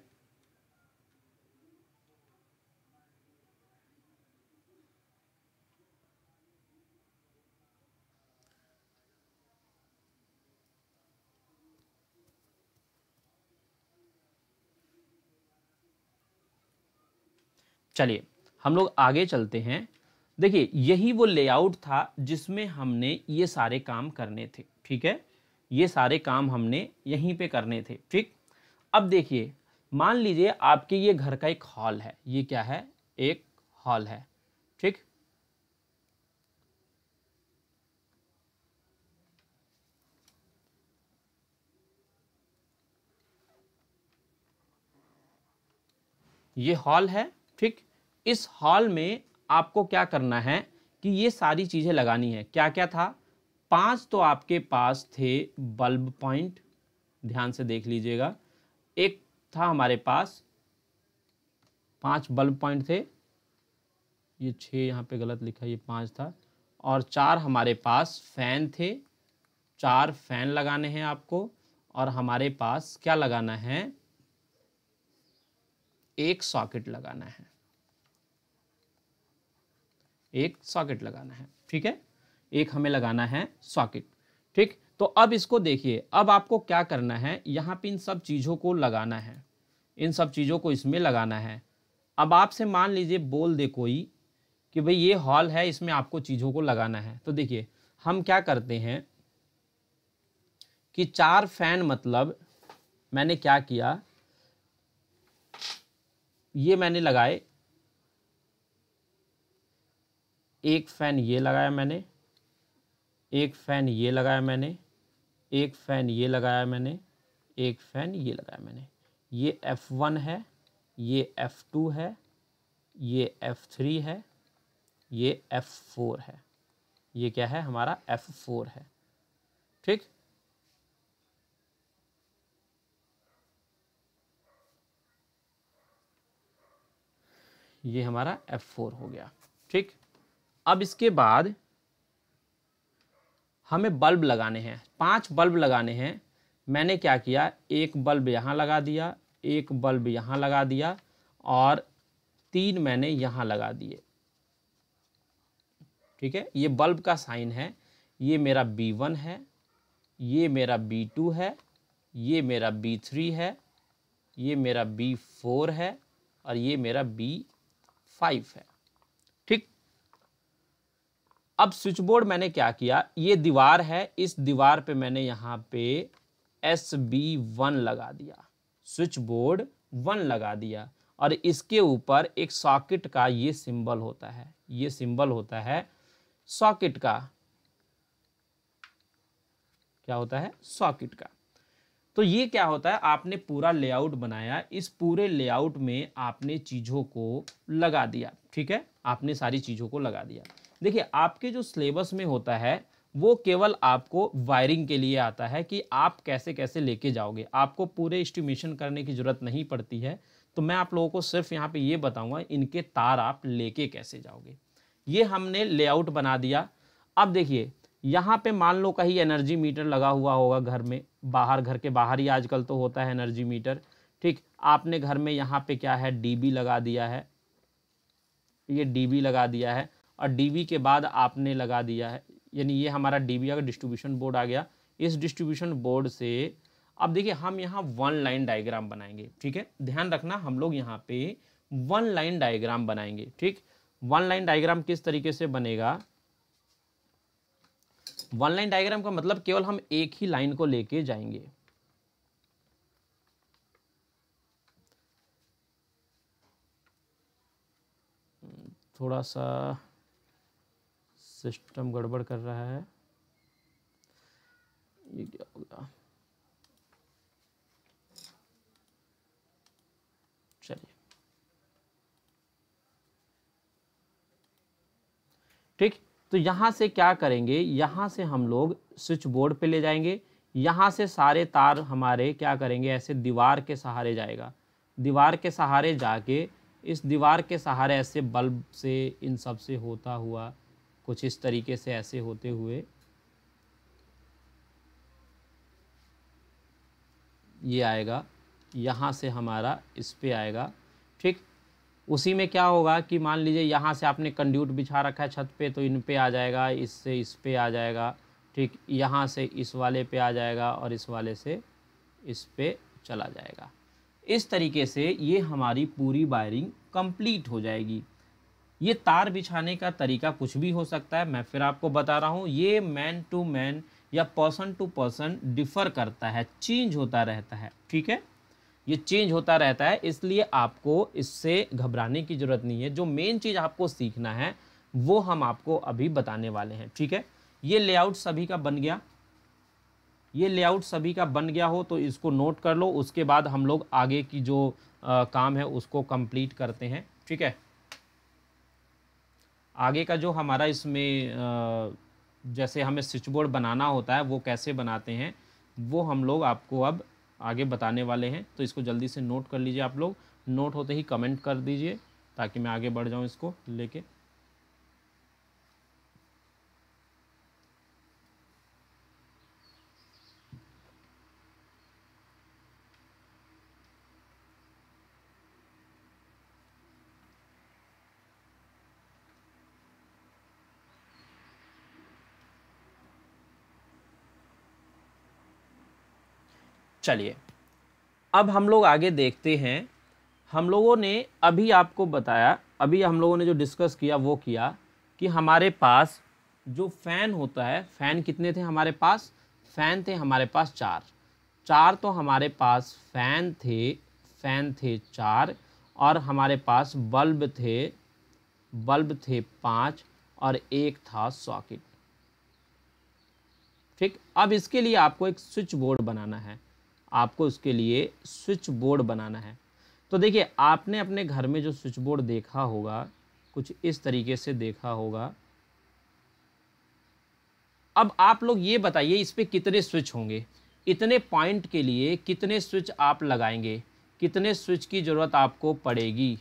चलिए हम लोग आगे चलते हैं देखिए यही वो लेआउट था जिसमें हमने ये सारे काम करने थे ठीक है ये सारे काम हमने यहीं पे करने थे ठीक अब देखिए मान लीजिए आपके ये घर का एक हॉल है ये क्या है एक हॉल है ठीक ये हॉल है ठीक इस हॉल में आपको क्या करना है कि ये सारी चीज़ें लगानी है क्या क्या था पांच तो आपके पास थे बल्ब पॉइंट ध्यान से देख लीजिएगा एक था हमारे पास पांच बल्ब पॉइंट थे ये छः यहाँ पे गलत लिखा ये पांच था और चार हमारे पास फ़ैन थे चार फैन लगाने हैं आपको और हमारे पास क्या लगाना है एक सॉकेट लगाना है एक सॉकेट लगाना है ठीक है एक हमें लगाना है सॉकेट ठीक तो अब इसको देखिए अब आपको क्या करना है यहाँ पे इन सब चीज़ों को लगाना है इन सब चीज़ों को इसमें लगाना है अब आपसे मान लीजिए बोल दे कोई कि भाई ये हॉल है इसमें आपको चीज़ों को लगाना है तो देखिए हम क्या करते हैं कि चार फैन मतलब मैंने क्या किया ये मैंने लगाए एक फ़ैन ये लगाया मैंने एक फ़ैन ये लगाया मैंने एक फ़ैन ये लगाया मैंने एक फ़ैन ये लगाया मैंने ये एफ़ वन है ये एफ़ टू है ये एफ़ थ्री है ये एफ़ फोर है ये क्या है हमारा एफ़ फोर है ठीक ये हमारा एफ़ फोर हो गया ठीक अब इसके बाद हमें बल्ब लगाने हैं पांच बल्ब लगाने हैं मैंने क्या किया एक बल्ब यहाँ लगा दिया एक बल्ब यहाँ लगा दिया और तीन मैंने यहाँ लगा दिए ठीक है ये बल्ब का साइन है ये मेरा B1 है ये मेरा B2 है ये मेरा B3 है ये मेरा B4 है और ये मेरा B5 है अब स्विच बोर्ड मैंने क्या किया ये दीवार है इस दीवार पे मैंने यहाँ पे एस बी वन लगा दिया स्विच बोर्ड वन लगा दिया और इसके ऊपर एक सॉकेट का ये सिंबल होता है ये सिंबल होता है सॉकेट का क्या होता है सॉकेट का तो ये क्या होता है आपने पूरा लेआउट बनाया इस पूरे लेआउट में आपने चीज़ों को लगा दिया ठीक है आपने सारी चीज़ों को लगा दिया देखिए आपके जो सिलेबस में होता है वो केवल आपको वायरिंग के लिए आता है कि आप कैसे कैसे लेके जाओगे आपको पूरे एस्टिमेशन करने की ज़रूरत नहीं पड़ती है तो मैं आप लोगों को सिर्फ यहाँ पे ये बताऊँगा इनके तार आप लेके कैसे जाओगे ये हमने लेआउट बना दिया अब देखिए यहाँ पे मान लो कहीं एनर्जी मीटर लगा हुआ होगा घर में बाहर घर के बाहर ही आजकल तो होता है एनर्जी मीटर ठीक आपने घर में यहाँ पे क्या है डी लगा दिया है ये डी लगा दिया है और डी के बाद आपने लगा दिया है यानी ये हमारा डी का डिस्ट्रीब्यूशन बोर्ड आ गया इस डिस्ट्रीब्यूशन बोर्ड से अब देखिए हम यहाँ वन लाइन डायग्राम बनाएंगे ठीक है ध्यान रखना हम लोग यहाँ पे वन लाइन डायग्राम बनाएंगे ठीक वन लाइन डायग्राम किस तरीके से बनेगा वन लाइन डायग्राम का मतलब केवल हम एक ही लाइन को लेके जाएंगे थोड़ा सा सिस्टम गड़बड़ कर रहा है ये क्या हो गया चलिए ठीक तो यहां से क्या करेंगे यहां से हम लोग स्विच बोर्ड पे ले जाएंगे यहां से सारे तार हमारे क्या करेंगे ऐसे दीवार के सहारे जाएगा दीवार के सहारे जाके इस दीवार के सहारे ऐसे बल्ब से इन सब से होता हुआ कुछ इस तरीके से ऐसे होते हुए ये आएगा यहाँ से हमारा इस पर आएगा ठीक उसी में क्या होगा कि मान लीजिए यहाँ से आपने कंड्यूट बिछा रखा है छत पे तो इन पे आ जाएगा इससे इस पे आ जाएगा ठीक यहाँ से इस वाले पे आ जाएगा और इस वाले से इस पे चला जाएगा इस तरीके से ये हमारी पूरी वायरिंग कंप्लीट हो जाएगी ये तार बिछाने का तरीका कुछ भी हो सकता है मैं फिर आपको बता रहा हूँ ये मैन टू मैन या पर्सन टू पर्सन डिफर करता है चेंज होता रहता है ठीक है ये चेंज होता रहता है इसलिए आपको इससे घबराने की ज़रूरत नहीं है जो मेन चीज़ आपको सीखना है वो हम आपको अभी बताने वाले हैं ठीक है ये लेआउट सभी का बन गया ये लेआउट सभी का बन गया हो तो इसको नोट कर लो उसके बाद हम लोग आगे की जो आ, काम है उसको कंप्लीट करते हैं ठीक है आगे का जो हमारा इसमें जैसे हमें स्विच बोर्ड बनाना होता है वो कैसे बनाते हैं वो हम लोग आपको अब आगे बताने वाले हैं तो इसको जल्दी से नोट कर लीजिए आप लोग नोट होते ही कमेंट कर दीजिए ताकि मैं आगे बढ़ जाऊँ इसको लेके चलिए अब हम लोग आगे देखते हैं हम लोगों ने अभी आपको बताया अभी हम लोगों ने जो डिस्कस किया वो किया कि हमारे पास जो फ़ैन होता है फ़ैन कितने थे हमारे पास फ़ैन थे हमारे पास चार चार तो हमारे पास फ़ैन थे फ़ैन थे चार और हमारे पास बल्ब थे बल्ब थे पाँच और एक था सॉकेट ठीक अब इसके लिए आपको एक स्विच बोर्ड बनाना है आपको उसके लिए स्विच बोर्ड बनाना है तो देखिए आपने अपने घर में जो स्विच बोर्ड देखा होगा कुछ इस तरीके से देखा होगा अब आप लोग ये बताइए इस पर कितने स्विच होंगे इतने पॉइंट के लिए कितने स्विच आप लगाएंगे कितने स्विच की ज़रूरत आपको पड़ेगी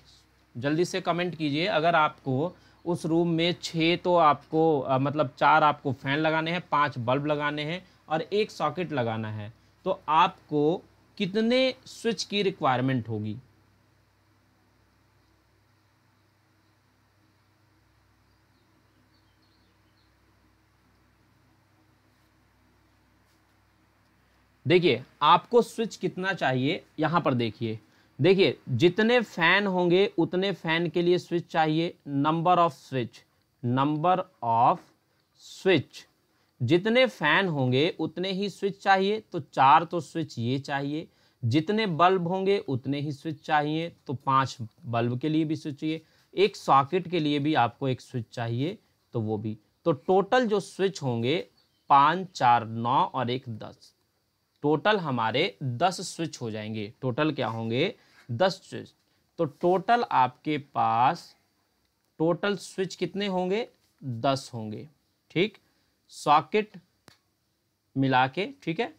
जल्दी से कमेंट कीजिए अगर आपको उस रूम में छः तो आपको मतलब चार आपको फ़ैन लगाने हैं पांच बल्ब लगाने हैं और एक सॉकेट लगाना है तो आपको कितने स्विच की रिक्वायरमेंट होगी देखिए आपको स्विच कितना चाहिए यहां पर देखिए देखिए जितने फैन होंगे उतने फैन के लिए स्विच चाहिए number of switch number of switch जितने फैन होंगे उतने ही स्विच चाहिए तो चार तो स्विच ये चाहिए जितने बल्ब होंगे उतने ही स्विच चाहिए तो पांच बल्ब के लिए भी स्विच चाहिए एक सॉकेट के लिए भी आपको एक स्विच चाहिए तो वो भी तो टोटल जो स्विच होंगे पाँच चार नौ और एक दस टोटल हमारे दस स्विच हो जाएंगे टोटल क्या होंगे दस स्विच तो टोटल आपके पास टोटल स्विच कितने होंगे दस होंगे ठीक सॉकेट मिला के ठीक है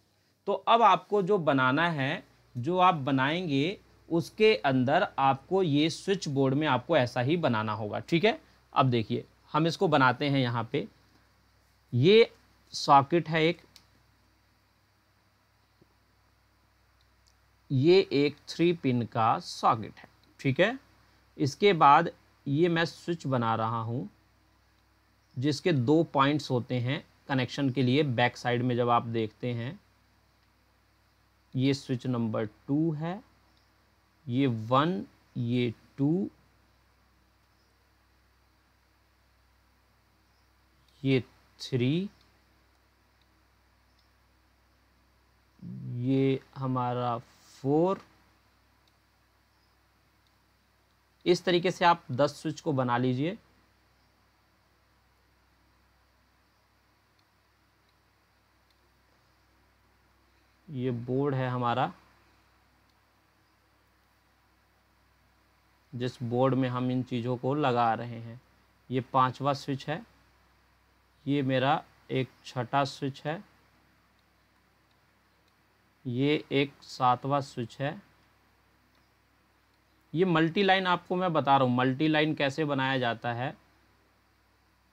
तो अब आपको जो बनाना है जो आप बनाएंगे उसके अंदर आपको ये स्विच बोर्ड में आपको ऐसा ही बनाना होगा ठीक है अब देखिए हम इसको बनाते हैं यहाँ पे ये सॉकेट है एक ये एक थ्री पिन का सॉकेट है ठीक है इसके बाद ये मैं स्विच बना रहा हूँ जिसके दो पॉइंट्स होते हैं कनेक्शन के लिए बैक साइड में जब आप देखते हैं ये स्विच नंबर टू है ये वन ये टू ये थ्री ये हमारा फोर इस तरीके से आप दस स्विच को बना लीजिए ये बोर्ड है हमारा जिस बोर्ड में हम इन चीज़ों को लगा रहे हैं ये पांचवा स्विच है ये मेरा एक छठा स्विच है ये एक सातवा स्विच है ये मल्टी लाइन आपको मैं बता रहा हूँ मल्टी लाइन कैसे बनाया जाता है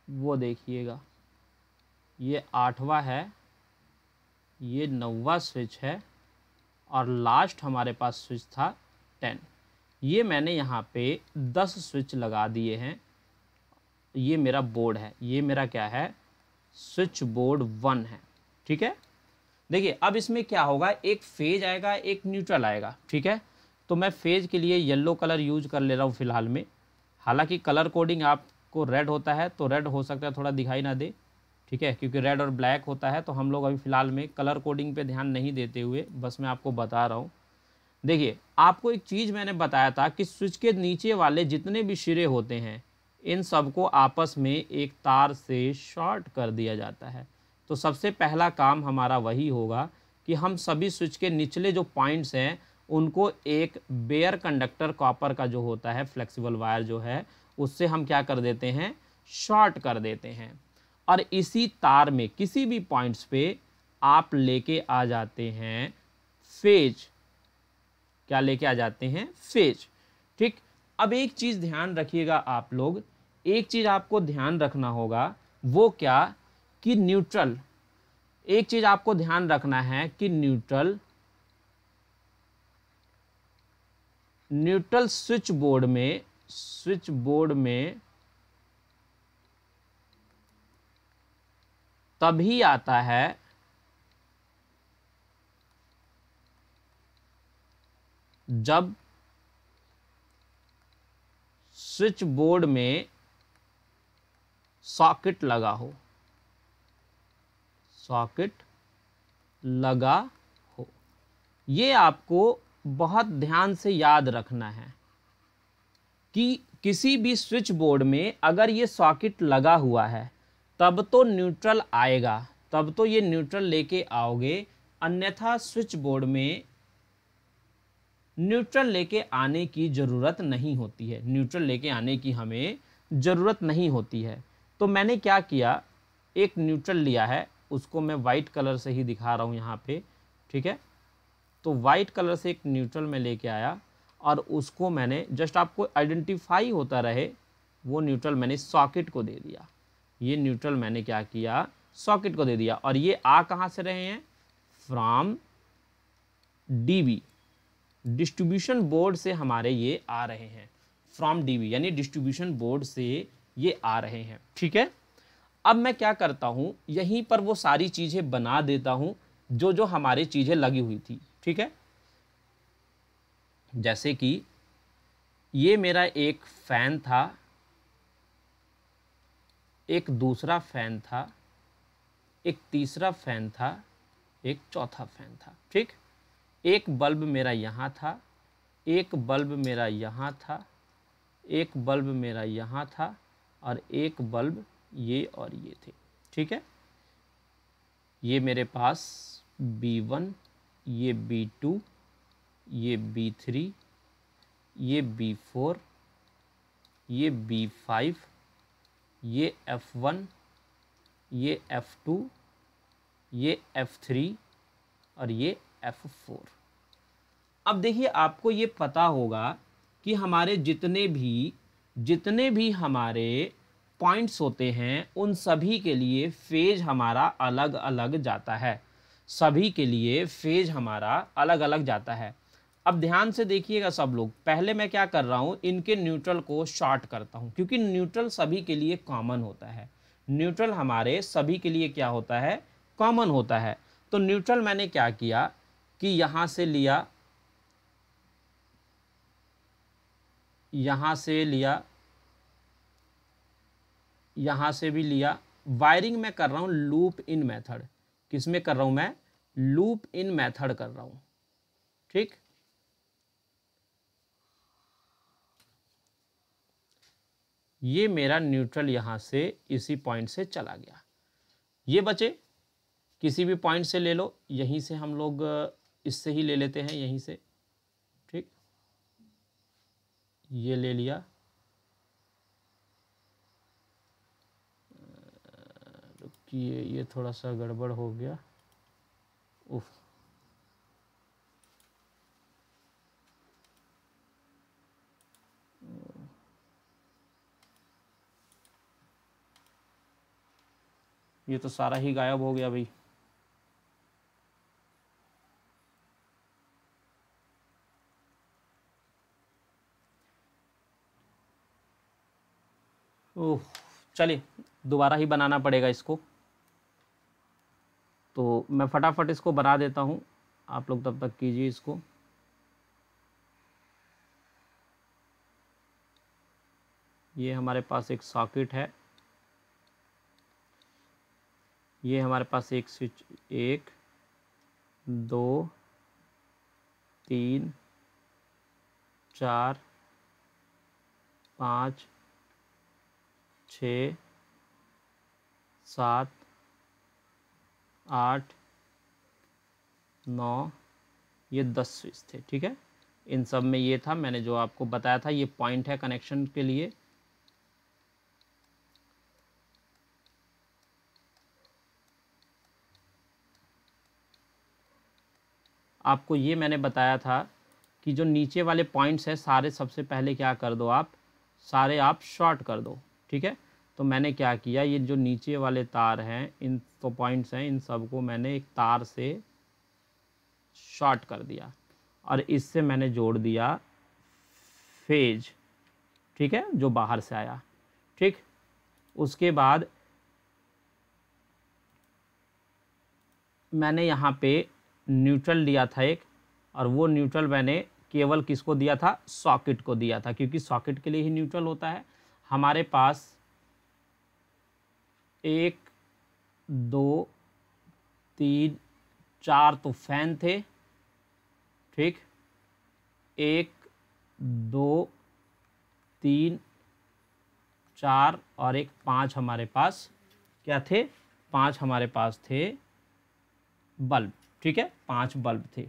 वो देखिएगा ये आठवा है ये नौवा स्विच है और लास्ट हमारे पास स्विच था टेन ये मैंने यहाँ पे दस स्विच लगा दिए हैं ये मेरा बोर्ड है ये मेरा क्या है स्विच बोर्ड वन है ठीक है देखिए अब इसमें क्या होगा एक फेज आएगा एक न्यूट्रल आएगा ठीक है तो मैं फेज के लिए येलो कलर यूज कर ले रहा हूँ फिलहाल में हालांकि कलर कोडिंग आपको रेड होता है तो रेड हो सकता है थोड़ा दिखाई ना दे ठीक है क्योंकि रेड और ब्लैक होता है तो हम लोग अभी फ़िलहाल में कलर कोडिंग पे ध्यान नहीं देते हुए बस मैं आपको बता रहा हूँ देखिए आपको एक चीज़ मैंने बताया था कि स्विच के नीचे वाले जितने भी शिरे होते हैं इन सबको आपस में एक तार से शॉर्ट कर दिया जाता है तो सबसे पहला काम हमारा वही होगा कि हम सभी स्विच के निचले जो पॉइंट्स हैं उनको एक बेयर कंडक्टर कॉपर का जो होता है फ्लेक्सिबल वायर जो है उससे हम क्या कर देते हैं शॉर्ट कर देते हैं और इसी तार में किसी भी पॉइंट्स पे आप लेके आ जाते हैं फेज क्या लेके आ जाते हैं फेज ठीक अब एक चीज़ ध्यान रखिएगा आप लोग एक चीज़ आपको ध्यान रखना होगा वो क्या कि न्यूट्रल एक चीज़ आपको ध्यान रखना है कि न्यूट्रल न्यूट्रल स्विच बोर्ड में स्विच बोर्ड में तभी आता है जब स्विच बोर्ड में सॉकेट लगा हो सॉकेट लगा हो ये आपको बहुत ध्यान से याद रखना है कि किसी भी स्विच बोर्ड में अगर ये सॉकेट लगा हुआ है तब तो न्यूट्रल आएगा तब तो ये न्यूट्रल लेके आओगे अन्यथा स्विच बोर्ड में न्यूट्रल लेके आने की ज़रूरत नहीं होती है न्यूट्रल लेके आने की हमें ज़रूरत नहीं होती है तो मैंने क्या किया एक न्यूट्रल लिया है उसको मैं वाइट कलर से ही दिखा रहा हूँ यहाँ पे ठीक है तो वाइट कलर से एक न्यूट्रल में लेके आया और उसको मैंने जस्ट आपको आइडेंटिफाई होता रहे वो न्यूट्रल मैंने सॉकेट को दे दिया ये न्यूट्रल मैंने क्या किया सॉकेट को दे दिया और ये आ कहाँ से रहे हैं फ्राम डीबी डिस्ट्रीब्यूशन बोर्ड से हमारे ये आ रहे हैं फ्रॉम डीबी यानी डिस्ट्रीब्यूशन बोर्ड से ये आ रहे हैं ठीक है अब मैं क्या करता हूँ यहीं पर वो सारी चीज़ें बना देता हूँ जो जो हमारी चीज़ें लगी हुई थी ठीक है जैसे कि ये मेरा एक फ़ैन था एक दूसरा फैन था एक तीसरा फैन था एक चौथा फैन था ठीक एक बल्ब मेरा यहाँ था एक बल्ब मेरा यहाँ था एक बल्ब मेरा यहाँ था और एक बल्ब ये और ये थे ठीक है ये मेरे पास बी वन ये बी टू ये बी थ्री ये बी फोर ये बी फाइव ये एफ़ वन ये एफ़ टू ये एफ़ थ्री और ये एफ़ फोर अब देखिए आपको ये पता होगा कि हमारे जितने भी जितने भी हमारे पॉइंट्स होते हैं उन सभी के लिए फेज हमारा अलग अलग जाता है सभी के लिए फेज हमारा अलग अलग जाता है अब ध्यान से देखिएगा सब लोग पहले मैं क्या कर रहा हूँ इनके न्यूट्रल को शॉर्ट करता हूँ क्योंकि न्यूट्रल सभी के लिए कॉमन होता है न्यूट्रल हमारे सभी के लिए क्या होता है कॉमन होता है तो न्यूट्रल मैंने क्या किया कि यहाँ से लिया यहाँ से लिया यहाँ से भी लिया वायरिंग में कर रहा हूँ लूप इन मेथड किस में कर रहा हूँ मैं लूप इन मेथड कर रहा हूँ ठीक ये मेरा न्यूट्रल यहाँ से इसी पॉइंट से चला गया ये बचे किसी भी पॉइंट से ले लो यहीं से हम लोग इससे ही ले लेते हैं यहीं से ठीक ये ले लिया रुकिए ये थोड़ा सा गड़बड़ हो गया उफ़ ये तो सारा ही गायब हो गया भाई ओह चलिए दोबारा ही बनाना पड़ेगा इसको तो मैं फटाफट इसको बना देता हूँ आप लोग तब तक कीजिए इसको ये हमारे पास एक सॉकेट है ये हमारे पास एक स्विच एक दो तीन चार पाँच छ सात आठ नौ ये दस स्विच थे ठीक है इन सब में ये था मैंने जो आपको बताया था ये पॉइंट है कनेक्शन के लिए आपको ये मैंने बताया था कि जो नीचे वाले पॉइंट्स हैं सारे सबसे पहले क्या कर दो आप सारे आप शॉर्ट कर दो ठीक है तो मैंने क्या किया ये जो नीचे वाले तार हैं इन तो पॉइंट्स हैं इन सबको मैंने एक तार से शॉर्ट कर दिया और इससे मैंने जोड़ दिया फेज ठीक है जो बाहर से आया ठीक उसके बाद मैंने यहाँ पे न्यूट्रल लिया था एक और वो न्यूट्रल मैंने केवल किसको दिया था सॉकेट को दिया था क्योंकि सॉकेट के लिए ही न्यूट्रल होता है हमारे पास एक दो तीन चार तो फैन थे ठीक एक दो तीन चार और एक पाँच हमारे पास क्या थे पाँच हमारे पास थे बल्ब ठीक है पांच बल्ब थे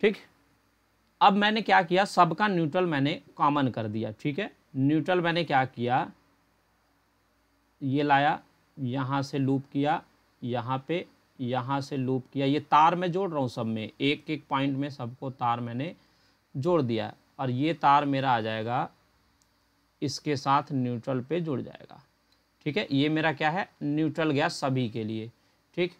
ठीक अब मैंने क्या किया सबका न्यूट्रल मैंने कॉमन कर दिया ठीक है न्यूट्रल मैंने क्या किया ये लाया यहां से लूप किया यहां पे यहां से लूप किया ये तार में जोड़ रहा हूं सब में एक एक पॉइंट में सबको तार मैंने जोड़ दिया और ये तार मेरा आ जाएगा इसके साथ न्यूट्रल पे जुड़ जाएगा ठीक है ये मेरा क्या है न्यूट्रल गया सभी के लिए ठीक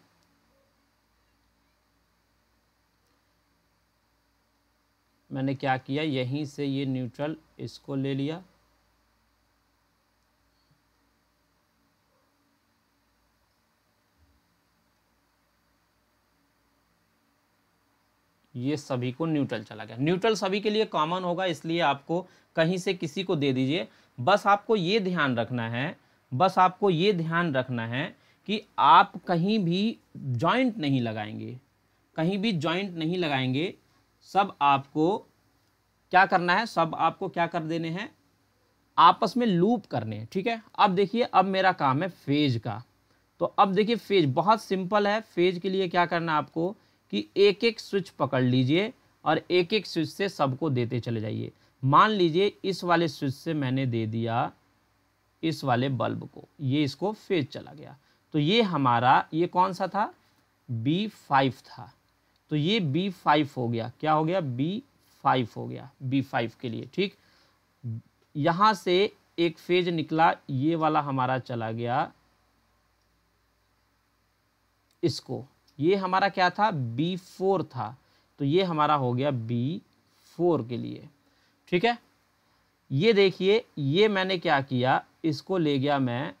मैंने क्या किया यहीं से ये न्यूट्रल इसको ले लिया ये सभी को न्यूट्रल चला गया न्यूट्रल सभी के लिए कॉमन होगा इसलिए आपको कहीं से किसी को दे दीजिए बस आपको ये ध्यान रखना है बस आपको ये ध्यान रखना है कि आप कहीं भी जॉइंट नहीं लगाएंगे कहीं भी जॉइंट नहीं लगाएंगे सब आपको क्या करना है सब आपको क्या कर देने हैं आपस में लूप करने हैं ठीक है अब देखिए अब मेरा काम है फेज का तो अब देखिए फेज बहुत सिंपल है फेज के लिए क्या करना है आपको कि एक एक स्विच पकड़ लीजिए और एक एक स्विच से सबको देते चले जाइए मान लीजिए इस वाले स्विच से मैंने दे दिया इस वाले बल्ब को ये इसको फेज चला गया तो ये हमारा ये कौन सा था बी फाइव था तो ये बी फाइव हो गया क्या हो गया बी फाइव हो गया बी फाइव के लिए ठीक यहाँ से एक फेज निकला ये वाला हमारा चला गया इसको ये हमारा क्या था बी फोर था तो ये हमारा हो गया बी फोर के लिए ठीक है ये देखिए ये मैंने क्या किया इसको ले गया मैं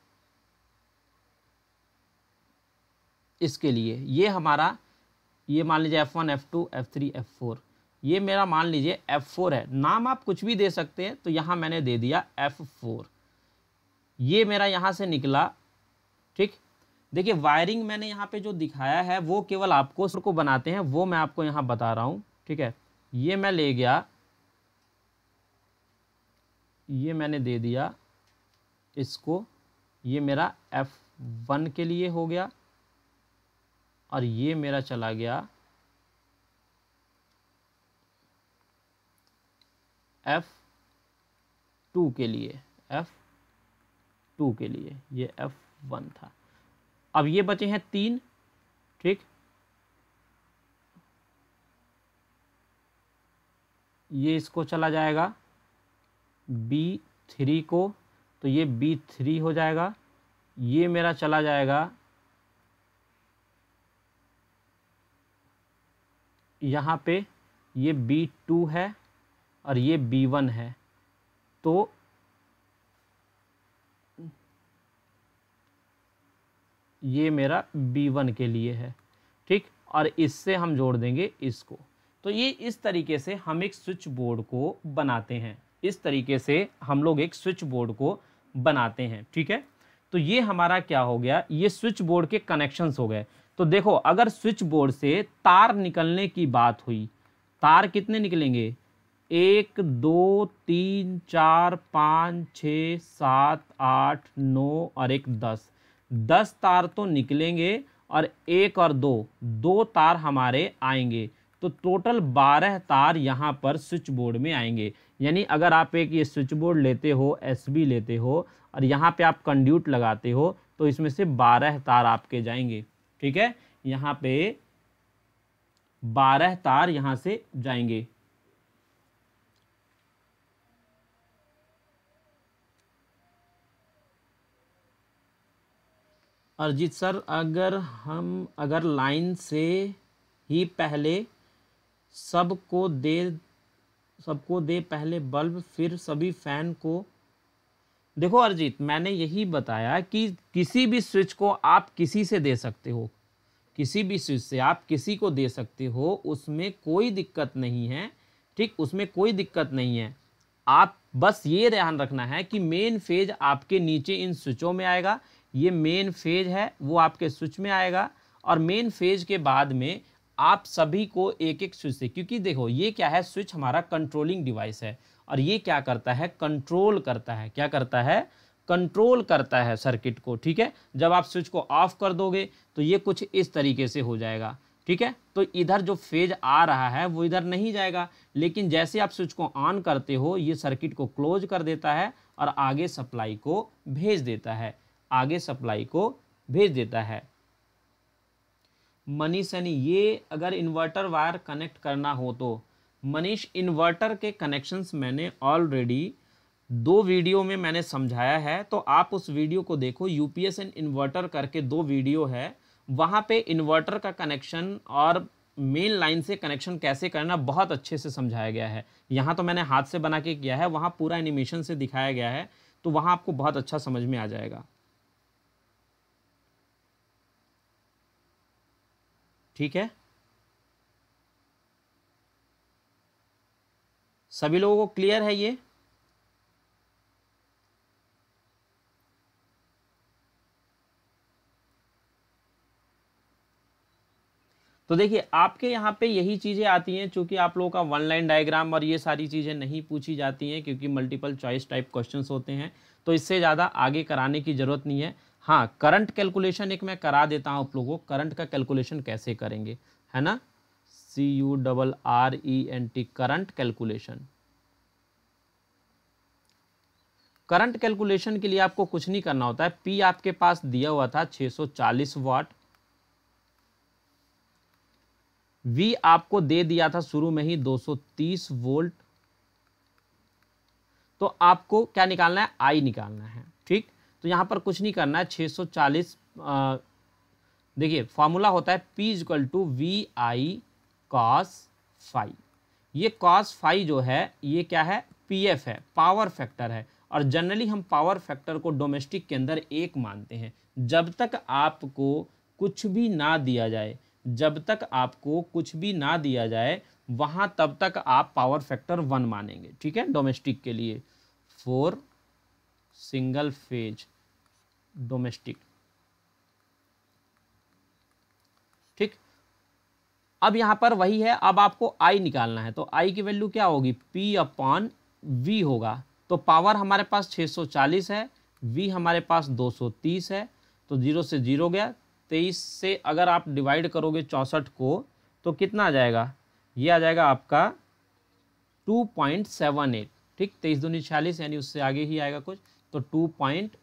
इसके लिए ये हमारा ये मान लीजिए F one F two F three F four ये मेरा मान लीजिए एफ़ फोर है नाम आप कुछ भी दे सकते हैं तो यहाँ मैंने दे दिया एफ़ फोर ये मेरा यहाँ से निकला ठीक देखिए वायरिंग मैंने यहाँ पे जो दिखाया है वो केवल आपको को बनाते हैं वो मैं आपको यहाँ बता रहा हूँ ठीक है ये मैं ले गया ये मैंने दे दिया इसको ये मेरा एफ़ वन के लिए हो गया और ये मेरा चला गया एफ़ टू के लिए एफ़ टू के लिए ये एफ़ वन था अब ये बचे हैं तीन ठीक ये इसको चला जाएगा बी थ्री को तो ये बी थ्री हो जाएगा ये मेरा चला जाएगा यहाँ पे ये बी टू है और ये बी वन है तो ये मेरा बी वन के लिए है ठीक और इससे हम जोड़ देंगे इसको तो ये इस तरीके से हम एक स्विच बोर्ड को बनाते हैं इस तरीके से हम लोग एक स्विच बोर्ड को बनाते हैं ठीक है तो ये हमारा क्या हो गया ये स्विच बोर्ड के कनेक्शंस हो गए तो देखो अगर स्विच बोर्ड से तार निकलने की बात हुई तार कितने निकलेंगे एक दो तीन चार पाँच छ सात आठ नौ और एक दस दस तार तो निकलेंगे और एक और दो दो तार हमारे आएंगे तो टोटल बारह तार यहाँ पर स्विच बोर्ड में आएंगे यानी अगर आप एक ये स्विच बोर्ड लेते हो एस लेते हो और यहाँ पे आप कंड्यूट लगाते हो तो इसमें से बारह तार आपके जाएंगे ठीक है यहाँ पे बारह तार यहाँ से जाएंगे अरजीत सर अगर हम अगर लाइन से ही पहले सबको दे सबको दे पहले बल्ब फिर सभी फैन को देखो अरजीत मैंने यही बताया कि किसी भी स्विच को आप किसी से दे सकते हो किसी भी स्विच से आप किसी को दे सकते हो उसमें कोई दिक्कत नहीं है ठीक उसमें कोई दिक्कत नहीं है आप बस ये ध्यान रखना है कि मेन फेज आपके नीचे इन स्विचों में आएगा ये मेन फेज है वो आपके स्विच में आएगा और मेन फेज के बाद में आप सभी को एक एक स्विच से क्योंकि देखो ये क्या है स्विच हमारा कंट्रोलिंग डिवाइस है और ये क्या करता है कंट्रोल करता है क्या करता है कंट्रोल करता है सर्किट को ठीक है जब आप स्विच को ऑफ कर दोगे तो ये कुछ इस तरीके से हो जाएगा ठीक है तो इधर जो फेज आ रहा है वो इधर नहीं जाएगा लेकिन जैसे आप स्विच को ऑन करते हो ये सर्किट को क्लोज कर देता है और आगे सप्लाई को भेज देता है आगे सप्लाई को भेज देता है मनीष यानी ये अगर इन्वर्टर वायर कनेक्ट करना हो तो मनीष इन्वर्टर के कनेक्शंस मैंने ऑलरेडी दो वीडियो में मैंने समझाया है तो आप उस वीडियो को देखो यूपीएस एन इन्वर्टर करके दो वीडियो है वहाँ पे इन्वर्टर का कनेक्शन और मेन लाइन से कनेक्शन कैसे करना बहुत अच्छे से समझाया गया है यहाँ तो मैंने हाथ से बना के किया है वहाँ पूरा एनिमेशन से दिखाया गया है तो वहाँ आपको बहुत अच्छा समझ में आ जाएगा ठीक है सभी लोगों को क्लियर है ये तो देखिए आपके यहाँ पे यही चीज़ें आती हैं चूंकि आप लोगों का वन लाइन डायग्राम और ये सारी चीज़ें नहीं पूछी जाती हैं क्योंकि मल्टीपल चॉइस टाइप क्वेश्चंस होते हैं तो इससे ज़्यादा आगे कराने की ज़रूरत नहीं है हाँ करंट कैलकुलेशन एक मैं करा देता हूँ आप लोगों को करंट का कैलकुलेशन कैसे करेंगे है ना C U double R E N T current calculation current calculation के लिए आपको कुछ नहीं करना होता है पी आपके पास दिया हुआ था 640 वाट वी आपको दे दिया था शुरू में ही 230 वोल्ट तो आपको क्या निकालना है आई निकालना है तो यहाँ पर कुछ नहीं करना है छः सौ चालीस देखिए फार्मूला होता है P equal to V I cos phi ये कॉस फाइव जो है ये क्या है पी एफ है पावर फैक्टर है और जनरली हम पावर फैक्टर को डोमेस्टिक के अंदर एक मानते हैं जब तक आपको कुछ भी ना दिया जाए जब तक आपको कुछ भी ना दिया जाए वहाँ तब तक आप पावर फैक्टर वन मानेंगे ठीक है डोमेस्टिक के लिए फोर सिंगल फेज डोमेस्टिक ठीक अब यहां पर वही है अब आपको आई निकालना है तो आई की वैल्यू क्या होगी पी अपॉन वी होगा तो पावर हमारे पास 640 है वी हमारे पास 230 है तो जीरो से जीरो गया तेईस से अगर आप डिवाइड करोगे चौंसठ को तो कितना आ जाएगा ये आ जाएगा आपका टू पॉइंट सेवन एट ठीक तेईस दूनी छियालीस यानी उससे आगे ही आएगा कुछ तो टू पॉइंट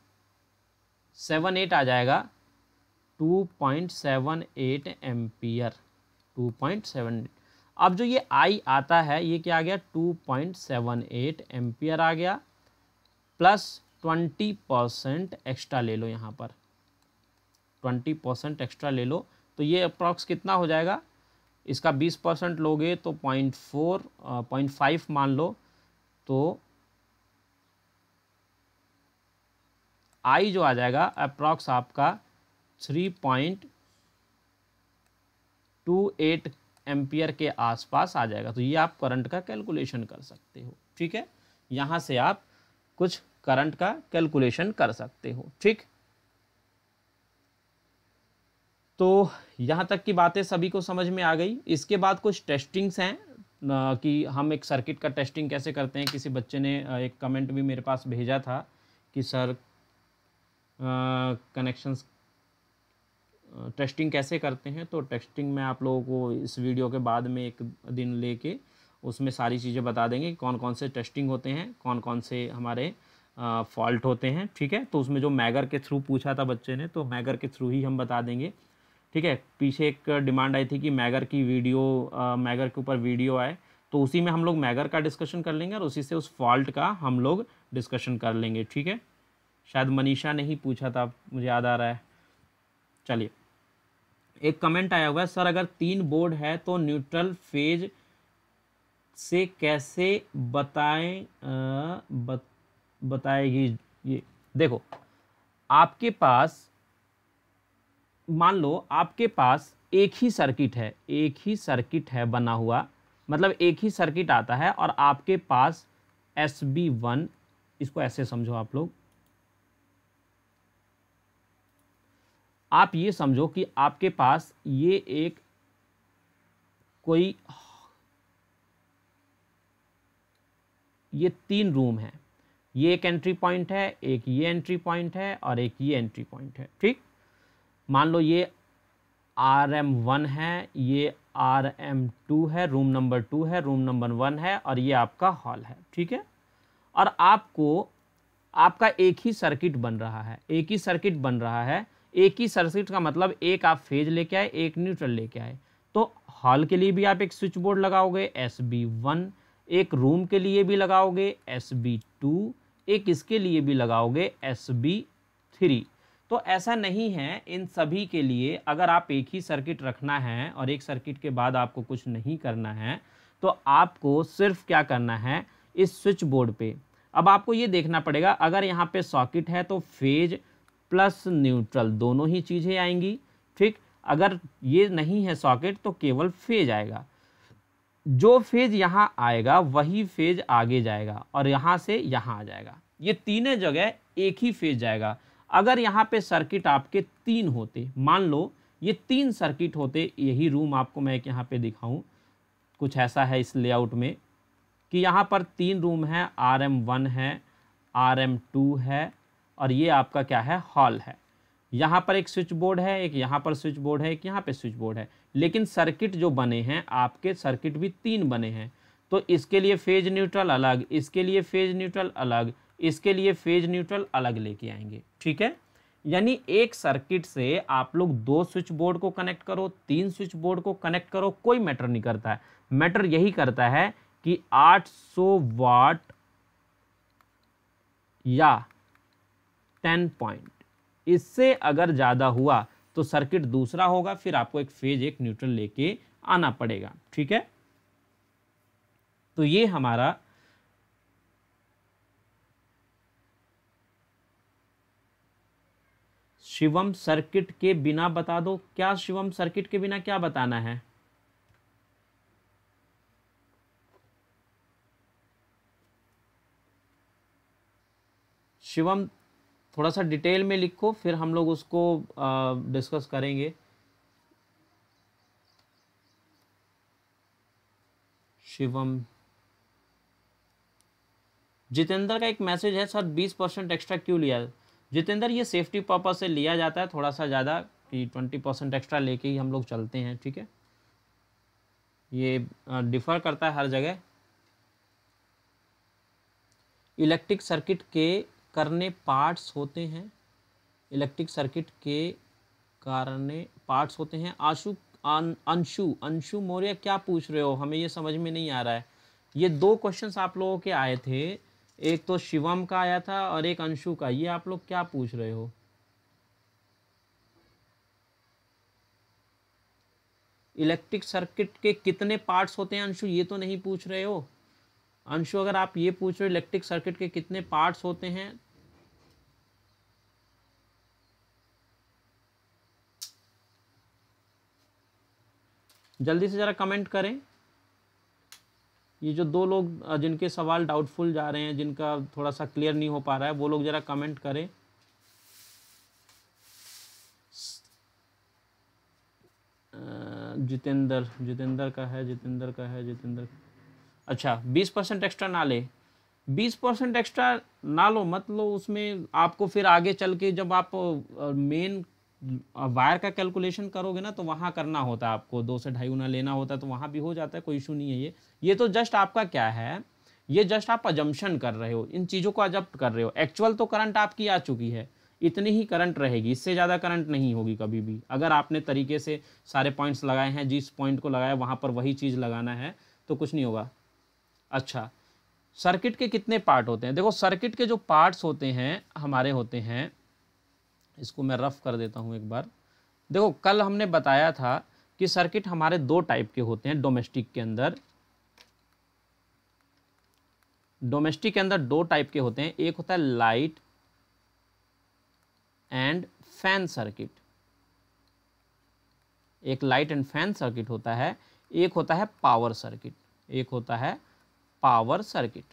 सेवन एट आ जाएगा two point seven eight ampere two point seven अब जो ये आई आता है ये क्या आ गया two point seven eight ampere आ गया प्लस ट्वेंटी परसेंट एक्स्ट्रा ले लो यहाँ पर ट्वेंटी परसेंट एक्स्ट्रा ले लो तो ये अप्रॉक्स कितना हो जाएगा इसका बीस परसेंट लोगे तो पॉइंट फोर पॉइंट फाइव मान लो तो आई जो आ जाएगा अप्रॉक्स आपका three point two eight ampere के आसपास आ जाएगा तो ये आप करंट का कैलकुलेशन कर सकते हो ठीक है यहाँ से आप कुछ करंट का कैलकुलेशन कर सकते हो ठीक तो यहाँ तक की बातें सभी को समझ में आ गई इसके बाद कुछ टेस्टिंग्स हैं कि हम एक सर्किट का टेस्टिंग कैसे करते हैं किसी बच्चे ने एक कमेंट भी मेरे पास भेजा था कि सर कनेक्शंस टेस्टिंग कैसे करते हैं तो टेस्टिंग में आप लोगों को इस वीडियो के बाद में एक दिन लेके उसमें सारी चीज़ें बता देंगे कौन कौन से टेस्टिंग होते हैं कौन कौन से हमारे फॉल्ट होते हैं ठीक है तो उसमें जो मैगर के थ्रू पूछा था बच्चे ने तो मैगर के थ्रू ही हम बता देंगे ठीक है पीछे एक डिमांड आई थी कि मैगर की वीडियो आ, मैगर के ऊपर वीडियो आए तो उसी में हम लोग मैगर का डिस्कशन कर लेंगे और उसी से उस फॉल्ट का हम लोग डिस्कशन कर लेंगे ठीक है शायद मनीषा ने ही पूछा था मुझे याद आ रहा है चलिए एक कमेंट आया हुआ है सर अगर तीन बोर्ड है तो न्यूट्रल फेज से कैसे बताएं बत, बताएगी ये देखो आपके पास मान लो आपके पास एक ही सर्किट है एक ही सर्किट है बना हुआ मतलब एक ही सर्किट आता है और आपके पास एस बी वन इसको ऐसे समझो आप लोग आप ये समझो कि आपके पास ये एक कोई ये तीन रूम है ये एक एंट्री पॉइंट है एक ये एंट्री पॉइंट है और एक ये एंट्री पॉइंट है ठीक मान लो ये आर एम वन है ये आर एम टू है रूम नंबर टू है रूम नंबर वन है और ये आपका हॉल है ठीक है और आपको आपका एक ही सर्किट बन रहा है एक ही सर्किट बन रहा है एक ही सर्किट का मतलब एक आप फेज लेके आए एक न्यूट्रल लेके आए तो हॉल के लिए भी आप एक स्विच बोर्ड लगाओगे एस बी वन एक रूम के लिए भी लगाओगे एस बी टू एक इसके लिए भी लगाओगे एस बी थ्री तो ऐसा नहीं है इन सभी के लिए अगर आप एक ही सर्किट रखना है और एक सर्किट के बाद आपको कुछ नहीं करना है तो आपको सिर्फ क्या करना है इस स्विच बोर्ड पे अब आपको ये देखना पड़ेगा अगर यहाँ पे सॉकेट है तो फेज प्लस न्यूट्रल दोनों ही चीज़ें आएंगी ठीक अगर ये नहीं है सॉकेट तो केवल फेज आएगा जो फेज यहाँ आएगा वही फेज आगे जाएगा और यहाँ से यहाँ आ जाएगा ये तीनों जगह एक ही फेज जाएगा अगर यहाँ पे सर्किट आपके तीन होते मान लो ये तीन सर्किट होते यही रूम आपको मैं एक यहाँ पे दिखाऊं कुछ ऐसा है इस लेआउट में कि यहाँ पर तीन रूम है आर एम वन है आर एम टू है और ये आपका क्या है हॉल है यहाँ पर एक स्विच बोर्ड है एक यहाँ पर स्विच बोर्ड है एक यहाँ पर स्विच बोर्ड है लेकिन सर्किट जो बने हैं आपके सर्किट भी तीन बने हैं तो इसके लिए फेज न्यूट्रल अलग इसके लिए फेज न्यूट्रल अलग इसके लिए फेज न्यूट्रल अलग लेके आएंगे ठीक है यानी एक सर्किट से आप लोग दो स्विच बोर्ड को कनेक्ट करो तीन स्विच बोर्ड को कनेक्ट करो कोई मैटर नहीं करता है मैटर यही करता है कि 800 वाट या टेन पॉइंट इससे अगर ज़्यादा हुआ तो सर्किट दूसरा होगा फिर आपको एक फेज एक न्यूट्रल लेके आना पड़ेगा ठीक है तो ये हमारा शिवम सर्किट के बिना बता दो क्या शिवम सर्किट के बिना क्या बताना है शिवम थोड़ा सा डिटेल में लिखो फिर हम लोग उसको डिस्कस करेंगे शिवम जितेंद्र का एक मैसेज है सर बीस परसेंट एक्स्ट्रा क्यों लिया जितेंद्र ये सेफ्टी पर्पज से लिया जाता है थोड़ा सा ज़्यादा कि ट्वेंटी परसेंट एक्स्ट्रा लेके ही हम लोग चलते हैं ठीक है ये डिफ़र करता है हर जगह इलेक्ट्रिक सर्किट के करने पार्ट्स होते हैं इलेक्ट्रिक सर्किट के करने पार्ट्स होते हैं आशु अंशु अंशु मौर्य क्या पूछ रहे हो हमें ये समझ में नहीं आ रहा है ये दो क्वेश्चंस आप लोगों के आए थे एक तो शिवम का आया था और एक अंशु का ये आप लोग क्या पूछ रहे हो इलेक्ट्रिक सर्किट के कितने पार्ट्स होते हैं अंशु ये तो नहीं पूछ रहे हो अंशु अगर आप ये पूछ रहे हो इलेक्ट्रिक सर्किट के कितने पार्ट्स होते हैं जल्दी से ज़रा कमेंट करें ये जो दो लोग जिनके सवाल डाउटफुल जा रहे हैं जिनका थोड़ा सा क्लियर नहीं हो पा रहा है वो लोग ज़रा कमेंट करें जितेंद्र जितेंद्र का है जितेंद्र का है जितेंद्र अच्छा बीस परसेंट एक्स्ट्रा ना ले बीस परसेंट एक्स्ट्रा ना लो मत लो उसमें आपको फिर आगे चल के जब आप मेन वायर का कैलकुलेशन करोगे ना तो वहाँ करना होता है आपको दो से ढाई गुना लेना होता है तो वहाँ भी हो जाता है कोई इशू नहीं है ये ये तो जस्ट आपका क्या है ये जस्ट आप अजम्पन कर रहे हो इन चीज़ों को अजप्ट कर रहे हो एक्चुअल तो करंट आपकी आ चुकी है इतनी ही करंट रहेगी इससे ज़्यादा करंट नहीं होगी कभी भी अगर आपने तरीके से सारे पॉइंट्स लगाए हैं जिस पॉइंट को लगाया वहाँ पर वही चीज़ लगाना है तो कुछ नहीं होगा अच्छा सर्किट के कितने पार्ट होते हैं देखो सर्किट के जो पार्ट्स होते हैं हमारे होते हैं इसको मैं रफ़ कर देता हूँ एक बार देखो कल हमने बताया था कि सर्किट हमारे दो टाइप के होते हैं डोमेस्टिक के अंदर डोमेस्टिक के अंदर दो टाइप के होते हैं एक होता है लाइट एंड फैन सर्किट एक लाइट एंड फैन सर्किट होता है एक होता है पावर सर्किट एक होता है पावर सर्किट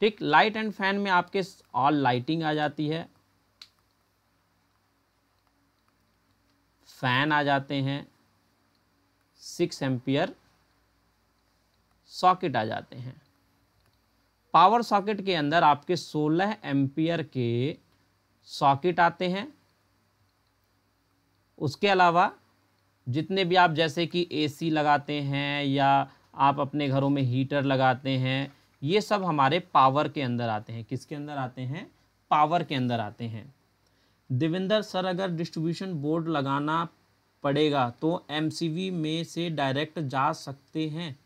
ठीक लाइट एंड फैन में आपके ऑल लाइटिंग आ जाती है फ़ैन आ जाते हैं सिक्स एम्पियर सॉकेट आ जाते हैं पावर सॉकेट के अंदर आपके सोलह एम्पियर के सॉकेट आते हैं उसके अलावा जितने भी आप जैसे कि एसी लगाते हैं या आप अपने घरों में हीटर लगाते हैं ये सब हमारे पावर के अंदर आते हैं किसके अंदर आते हैं पावर के अंदर आते हैं देवेंद्र सर अगर डिस्ट्रीब्यूशन बोर्ड लगाना पड़ेगा तो एम में से डायरेक्ट जा सकते हैं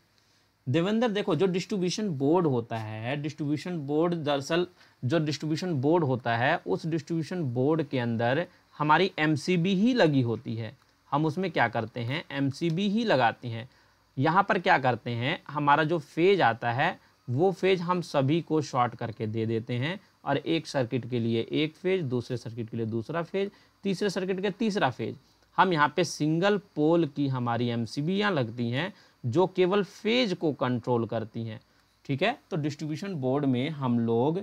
देवेंद्र देखो जो डिस्ट्रीब्यूशन बोर्ड होता है डिस्ट्रीब्यूशन बोर्ड दरअसल जो डिस्ट्रीब्यूशन बोर्ड होता है उस डिस्ट्रीब्यूशन बोर्ड के अंदर हमारी एम ही लगी होती है हम उसमें क्या करते हैं एम ही लगाते हैं यहाँ पर क्या करते हैं हमारा जो फेज आता है वो फेज हम सभी को शॉर्ट करके दे देते हैं और एक सर्किट के लिए एक फेज दूसरे सर्किट के लिए दूसरा फेज तीसरे सर्किट के तीसरा फेज हम यहाँ पे सिंगल पोल की हमारी एम लगती हैं जो केवल फेज को कंट्रोल करती हैं ठीक है तो डिस्ट्रीब्यूशन बोर्ड में हम लोग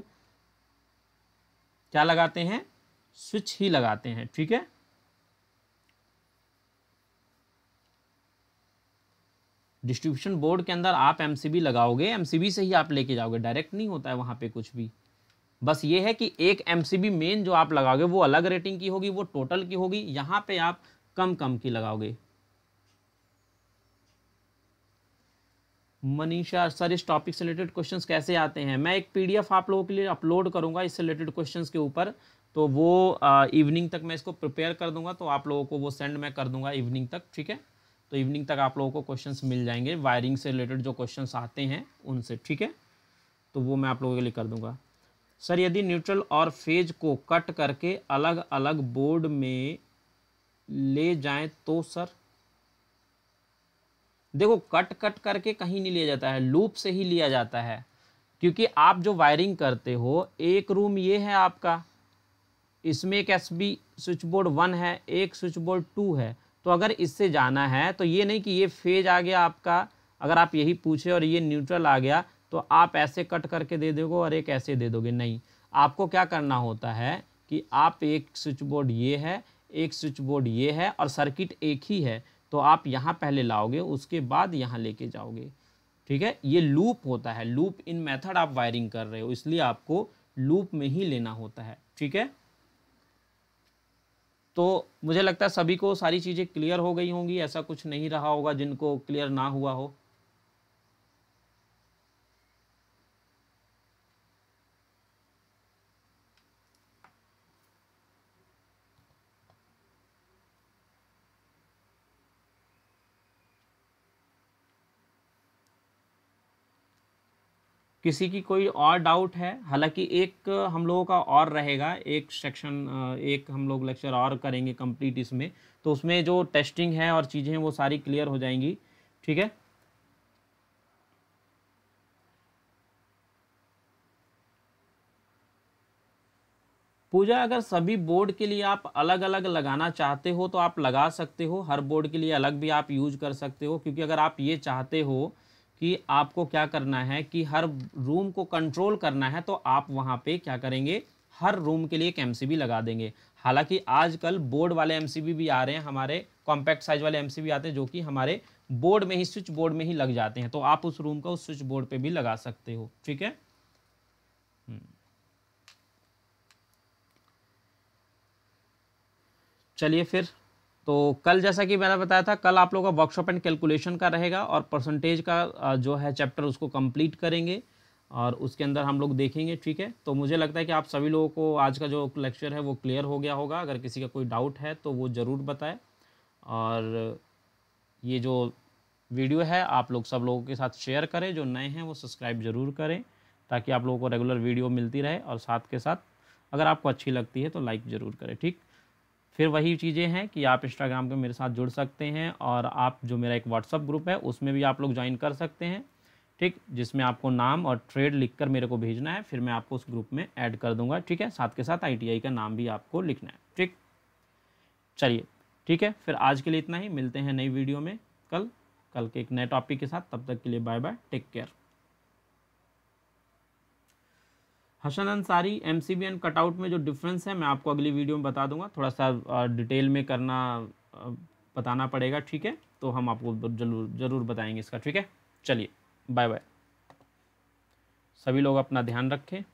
क्या लगाते हैं स्विच ही लगाते हैं ठीक है डिस्ट्रीब्यूशन बोर्ड के अंदर आप एमसीबी लगाओगे एमसीबी से ही आप लेके जाओगे डायरेक्ट नहीं होता है वहां पे कुछ भी बस ये है कि एक एम मेन जो आप लगाओगे वो अलग रेटिंग की होगी वो टोटल की होगी यहाँ पे आप कम कम की लगाओगे मनीषा सर इस टॉपिक से रिलेटेड क्वेश्चंस कैसे आते हैं मैं एक पीडीएफ आप लोगों के लिए अपलोड करूँगा इससे रिलेटेड क्वेश्चंस के ऊपर तो वो इवनिंग तक मैं इसको प्रिपेयर कर दूंगा तो आप लोगों को वो सेंड मैं कर दूंगा इवनिंग तक ठीक है तो इवनिंग तक आप लोगों को क्वेश्चंस मिल जाएंगे वायरिंग से रिलेटेड जो क्वेश्चंस आते हैं उनसे ठीक है तो वो मैं आप लोगों के लिए कर दूंगा सर यदि न्यूट्रल और फेज को कट करके अलग अलग बोर्ड में ले जाएं तो सर देखो कट कट करके कहीं नहीं लिया जाता है लूप से ही लिया जाता है क्योंकि आप जो वायरिंग करते हो एक रूम ये है आपका इसमें एक S B switch board one है एक स्विच बोर्ड टू है तो अगर इससे जाना है तो ये नहीं कि ये फेज आ गया आपका अगर आप यही पूछे और ये न्यूट्रल आ गया तो आप ऐसे कट करके दे दोगे और एक ऐसे दे दोगे नहीं आपको क्या करना होता है कि आप एक स्विच बोर्ड ये है एक स्विच बोर्ड ये है और सर्किट एक ही है तो आप यहाँ पहले लाओगे उसके बाद यहाँ लेके जाओगे ठीक है ये लूप होता है लूप इन मेथड आप वायरिंग कर रहे हो इसलिए आपको लूप में ही लेना होता है ठीक है तो मुझे लगता है सभी को सारी चीज़ें क्लियर हो गई होंगी ऐसा कुछ नहीं रहा होगा जिनको क्लियर ना हुआ हो किसी की कोई और डाउट है हालांकि एक हम लोगों का और रहेगा एक सेक्शन एक हम लोग लेक्चर और करेंगे कंप्लीट इसमें तो उसमें जो टेस्टिंग है और चीज़ें हैं वो सारी क्लियर हो जाएंगी ठीक है पूजा अगर सभी बोर्ड के लिए आप अलग अलग लगाना चाहते हो तो आप लगा सकते हो हर बोर्ड के लिए अलग भी आप यूज कर सकते हो क्योंकि अगर आप ये चाहते हो कि आपको क्या करना है कि हर रूम को कंट्रोल करना है तो आप वहाँ पे क्या करेंगे हर रूम के लिए एक एम लगा देंगे हालांकि आजकल बोर्ड वाले एम भी आ रहे हैं हमारे कॉम्पैक्ट साइज वाले एम आते हैं जो कि हमारे बोर्ड में ही स्विच बोर्ड में ही लग जाते हैं तो आप उस रूम का उस स्विच बोर्ड पर भी लगा सकते हो ठीक है हम्म। चलिए फिर तो कल जैसा कि मैंने बताया था कल आप लोगों का वर्कशॉप एंड कैलकुलेशन का रहेगा और परसेंटेज का जो है चैप्टर उसको कंप्लीट करेंगे और उसके अंदर हम लोग देखेंगे ठीक है तो मुझे लगता है कि आप सभी लोगों को आज का जो लेक्चर है वो क्लियर हो गया होगा अगर किसी का कोई डाउट है तो वो ज़रूर बताए और ये जो वीडियो है आप लोग सब लोगों के साथ शेयर करें जो नए हैं वो सब्सक्राइब ज़रूर करें ताकि आप लोगों को रेगुलर वीडियो मिलती रहे और साथ के साथ अगर आपको अच्छी लगती है तो लाइक ज़रूर करें ठीक फिर वही चीज़ें हैं कि आप इंस्टाग्राम पे मेरे साथ जुड़ सकते हैं और आप जो मेरा एक व्हाट्सअप ग्रुप है उसमें भी आप लोग ज्वाइन कर सकते हैं ठीक जिसमें आपको नाम और ट्रेड लिखकर मेरे को भेजना है फिर मैं आपको उस ग्रुप में ऐड कर दूंगा ठीक है साथ के साथ आईटीआई का नाम भी आपको लिखना है ठीक चलिए ठीक है फिर आज के लिए इतना ही मिलते हैं नई वीडियो में कल कल के एक नए टॉपिक के साथ तब तक के लिए bye bye take care Hasan Ansari M C B and cutout में जो डिफरेंस है मैं आपको अगली वीडियो में बता दूंगा थोड़ा सा डिटेल में करना बताना पड़ेगा ठीक है तो हम आपको जरूर जरूर बताएंगे इसका ठीक है चलिए बाय बाय सभी लोग अपना ध्यान रखें